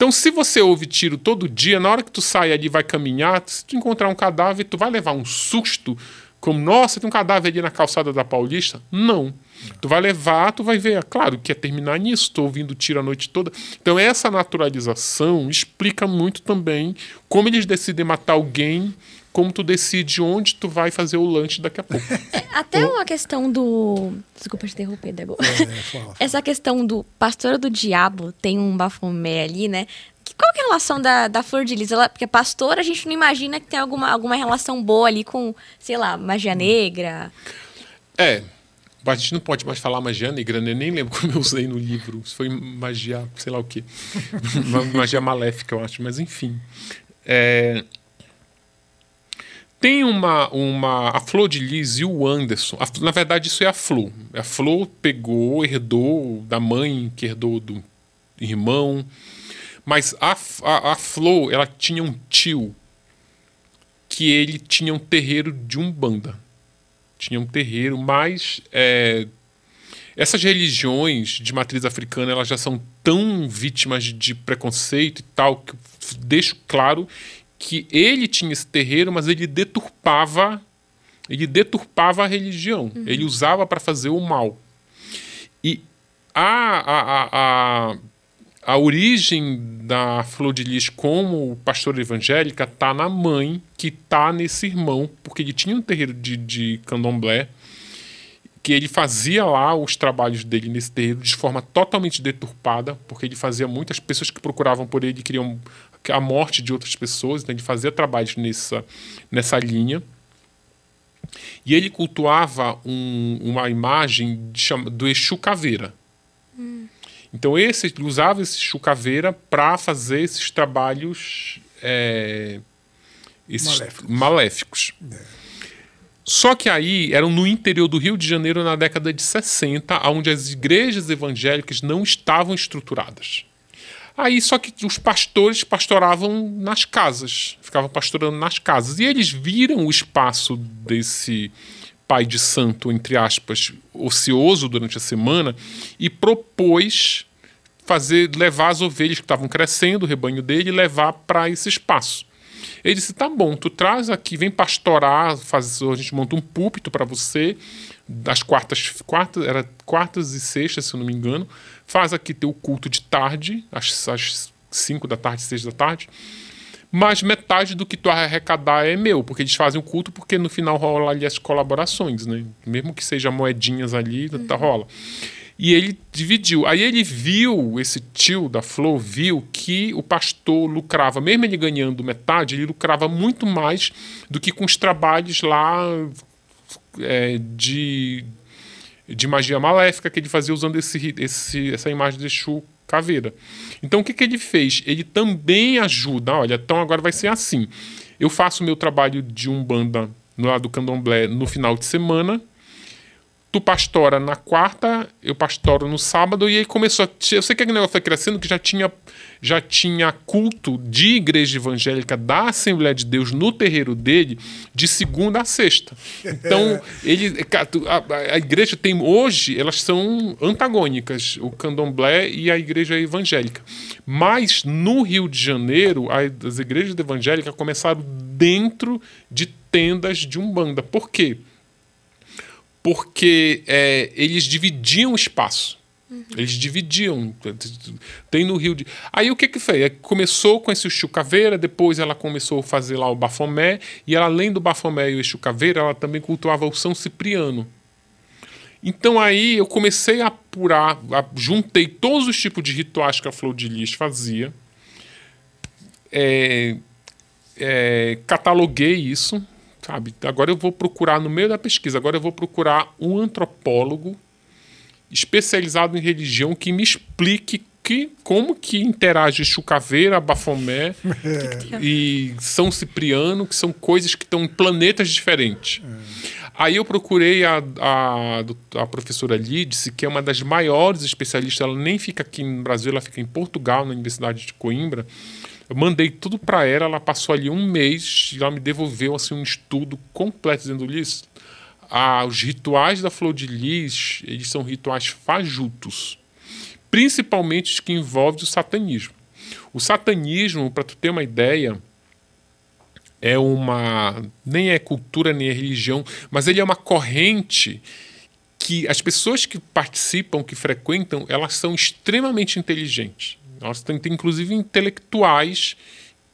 Então, se você ouve tiro todo dia, na hora que tu sai ali e vai caminhar, se tu encontrar um cadáver, tu vai levar um susto, como, nossa, tem um cadáver ali na calçada da Paulista? Não. Tu vai levar, tu vai ver, é claro que ia terminar nisso, estou ouvindo tiro a noite toda. Então, essa naturalização explica muito também como eles decidem matar alguém como tu decide onde tu vai fazer o lanche daqui a pouco. É, até Ou... uma questão do. Desculpa te interromper, Dego. É, né, Essa questão do pastor do diabo tem um bafomé ali, né? Qual é a relação da, da Flor de Lis? Ela, porque pastor, a gente não imagina que tem alguma, alguma relação boa ali com, sei lá, magia negra. É. A gente não pode mais falar magia negra, né? nem lembro como eu usei no livro. Isso foi magia, sei lá o quê. magia maléfica, eu acho, mas enfim. É, tem uma, uma. A Flor de Liz e o Anderson. A, na verdade, isso é a Flor. A Flor pegou, herdou da mãe, que herdou do irmão. Mas a, a, a Flor, ela tinha um tio que ele tinha um terreiro de Umbanda. Tinha um terreiro, mas. É, essas religiões de matriz africana elas já são tão vítimas de preconceito e tal que deixo claro que ele tinha esse terreiro, mas ele deturpava, ele deturpava a religião. Uhum. Ele usava para fazer o mal. E a, a, a, a, origem da Flor de Lis como pastora evangélica tá na mãe, que tá nesse irmão, porque ele tinha um terreiro de, de candomblé, que ele fazia lá os trabalhos dele nesse terreiro de forma totalmente deturpada, porque ele fazia muitas pessoas que procuravam por ele queriam a morte de outras pessoas, né, de fazer trabalhos nessa, nessa linha. E ele cultuava um, uma imagem de, chama, do Exu Caveira. Hum. Então esse, usava esse Exu Caveira para fazer esses trabalhos é, esses maléficos. maléficos. É. Só que aí eram no interior do Rio de Janeiro na década de 60, onde as igrejas evangélicas não estavam estruturadas. Aí só que os pastores pastoravam nas casas, ficavam pastorando nas casas. E eles viram o espaço desse pai de santo, entre aspas, ocioso durante a semana e propôs fazer levar as ovelhas que estavam crescendo, o rebanho dele, levar para esse espaço. Ele disse: tá bom, tu traz aqui, vem pastorar, faz, a gente monta um púlpito para você, das quartas, quartas, era quartas e sextas, se eu não me engano, faz aqui teu culto de tarde, às, cinco 5 da tarde, 6 da tarde, mas metade do que tu arrecadar é meu, porque eles fazem o culto porque no final rola ali as colaborações, né? Mesmo que seja moedinhas ali, tá uhum. tá, rola. E ele dividiu. Aí ele viu, esse tio da Flor viu que o pastor lucrava, mesmo ele ganhando metade, ele lucrava muito mais do que com os trabalhos lá é, de de magia maléfica que ele fazia usando esse, esse, essa imagem de Exu caveira. Então o que, que ele fez? Ele também ajuda, olha, então agora vai ser assim. Eu faço meu trabalho de umbanda no lado do candomblé no final de semana, tu pastora na quarta, eu pastoro no sábado, e aí começou a, Eu sei que aquele negócio foi crescendo, que já tinha, já tinha culto de igreja evangélica da Assembleia de Deus no terreiro dele, de segunda a sexta. Então, ele, a, a igreja tem hoje, elas são antagônicas, o candomblé e a igreja evangélica. Mas no Rio de Janeiro, as igrejas evangélicas começaram dentro de tendas de umbanda. Por quê? porque é, eles dividiam espaço. Uhum. Eles dividiam. Tem no Rio de. Aí o que que foi? É, começou com esse Exu Caveira, depois ela começou a fazer lá o Bafomé, e ela, além do Bafomé e o Exu Caveira, ela também cultuava o São Cipriano. Então aí eu comecei a apurar, a, juntei todos os tipos de rituais que a Flor de Lis fazia, é, é, cataloguei isso, sabe? Agora eu vou procurar, no meio da pesquisa, agora eu vou procurar um antropólogo especializado em religião que me explique que, como que interage Chucaveira, Bafomé é. e São Cipriano, que são coisas que estão em planetas diferentes. É. Aí eu procurei a, a, a professora Lidice, que é uma das maiores especialistas, ela nem fica aqui no Brasil, ela fica em Portugal, na Universidade de Coimbra, eu mandei tudo para ela, ela passou ali um mês e ela me devolveu assim um estudo completo dizendo Liz, ah, os rituais da flor de lis, eles são rituais fajutos, principalmente os que envolvem o satanismo. O satanismo, para tu ter uma ideia, é uma nem é cultura nem é religião, mas ele é uma corrente que as pessoas que participam, que frequentam, elas são extremamente inteligentes. Elas têm, têm inclusive intelectuais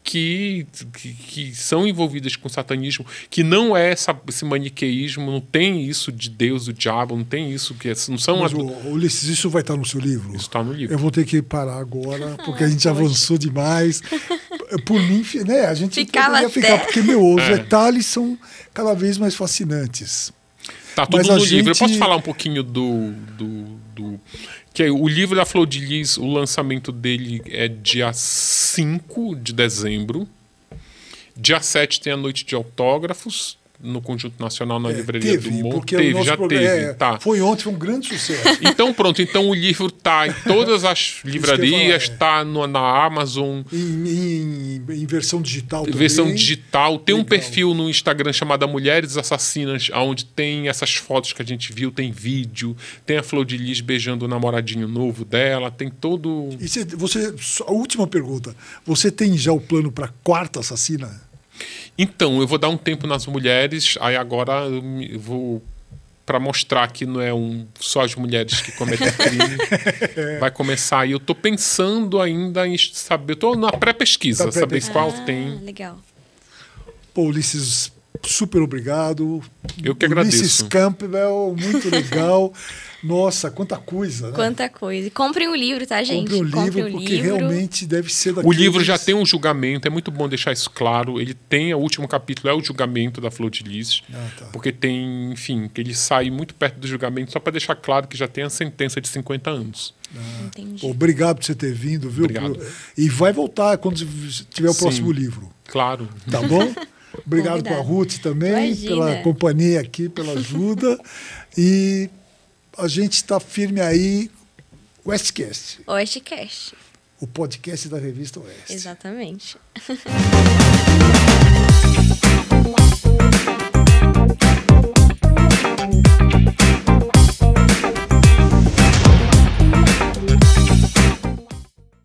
que, que, que, são envolvidas com satanismo, que não é essa, esse maniqueísmo, não tem isso de Deus, o diabo, não tem isso, que é, não são. Mas, as... Ulisses, isso vai estar no seu livro? Isso está no livro. Eu vou ter que parar agora, porque a gente avançou demais. Por mim, né, a gente Ficava poderia ficar, porque meu, os é. detalhes são cada vez mais fascinantes. Está tudo Mas no livro. Gente... Eu posso falar um pouquinho do, do, do que o livro da Flor de Lis, o lançamento dele é dia 5 de dezembro. Dia 7 tem a noite de autógrafos no Conjunto Nacional na é, Livraria teve, do mundo é Teve, já teve. É, tá. Foi ontem, foi um grande sucesso. Então, pronto, então o livro está em todas as livrarias, está é. Tá na Amazon. Em, em, em, versão digital também. Versão digital. Tem Legal. um perfil no Instagram chamado Mulheres Assassinas, onde tem essas fotos que a gente viu, tem vídeo, tem a Flor de Lis beijando o namoradinho novo dela, tem todo. E você, você a última pergunta. Você tem já o plano para quarta assassina? Então, eu vou dar um tempo nas mulheres, aí agora eu vou para mostrar que não é um, só as mulheres que cometem crime. Vai começar aí. Eu estou pensando ainda em saber, estou na pré-pesquisa, tá saber qual ah, tem. Legal. Pô, Ulisses, super obrigado. Eu que agradeço. Ulisses Campbell, muito legal. Nossa, quanta coisa, né? Quanta coisa. Comprem o livro, tá, gente? Comprem o livro, Compre porque o livro. realmente deve ser daqui. O livro já tem um julgamento, é muito bom deixar isso claro. Ele tem, o último capítulo é o julgamento da Flor de Lis. Ah, tá. Porque tem, enfim, que ele sai muito perto do julgamento, só para deixar claro que já tem a sentença de 50 anos. Ah, Entendi. Obrigado por você ter vindo, viu? Obrigado. E vai voltar quando tiver o Sim, próximo livro. Claro. Tá bom? Obrigado para a Ruth também, Imagina. pela companhia aqui, pela ajuda. e a gente está firme aí, Westcast. Westcast. O podcast da revista Oeste. Exatamente.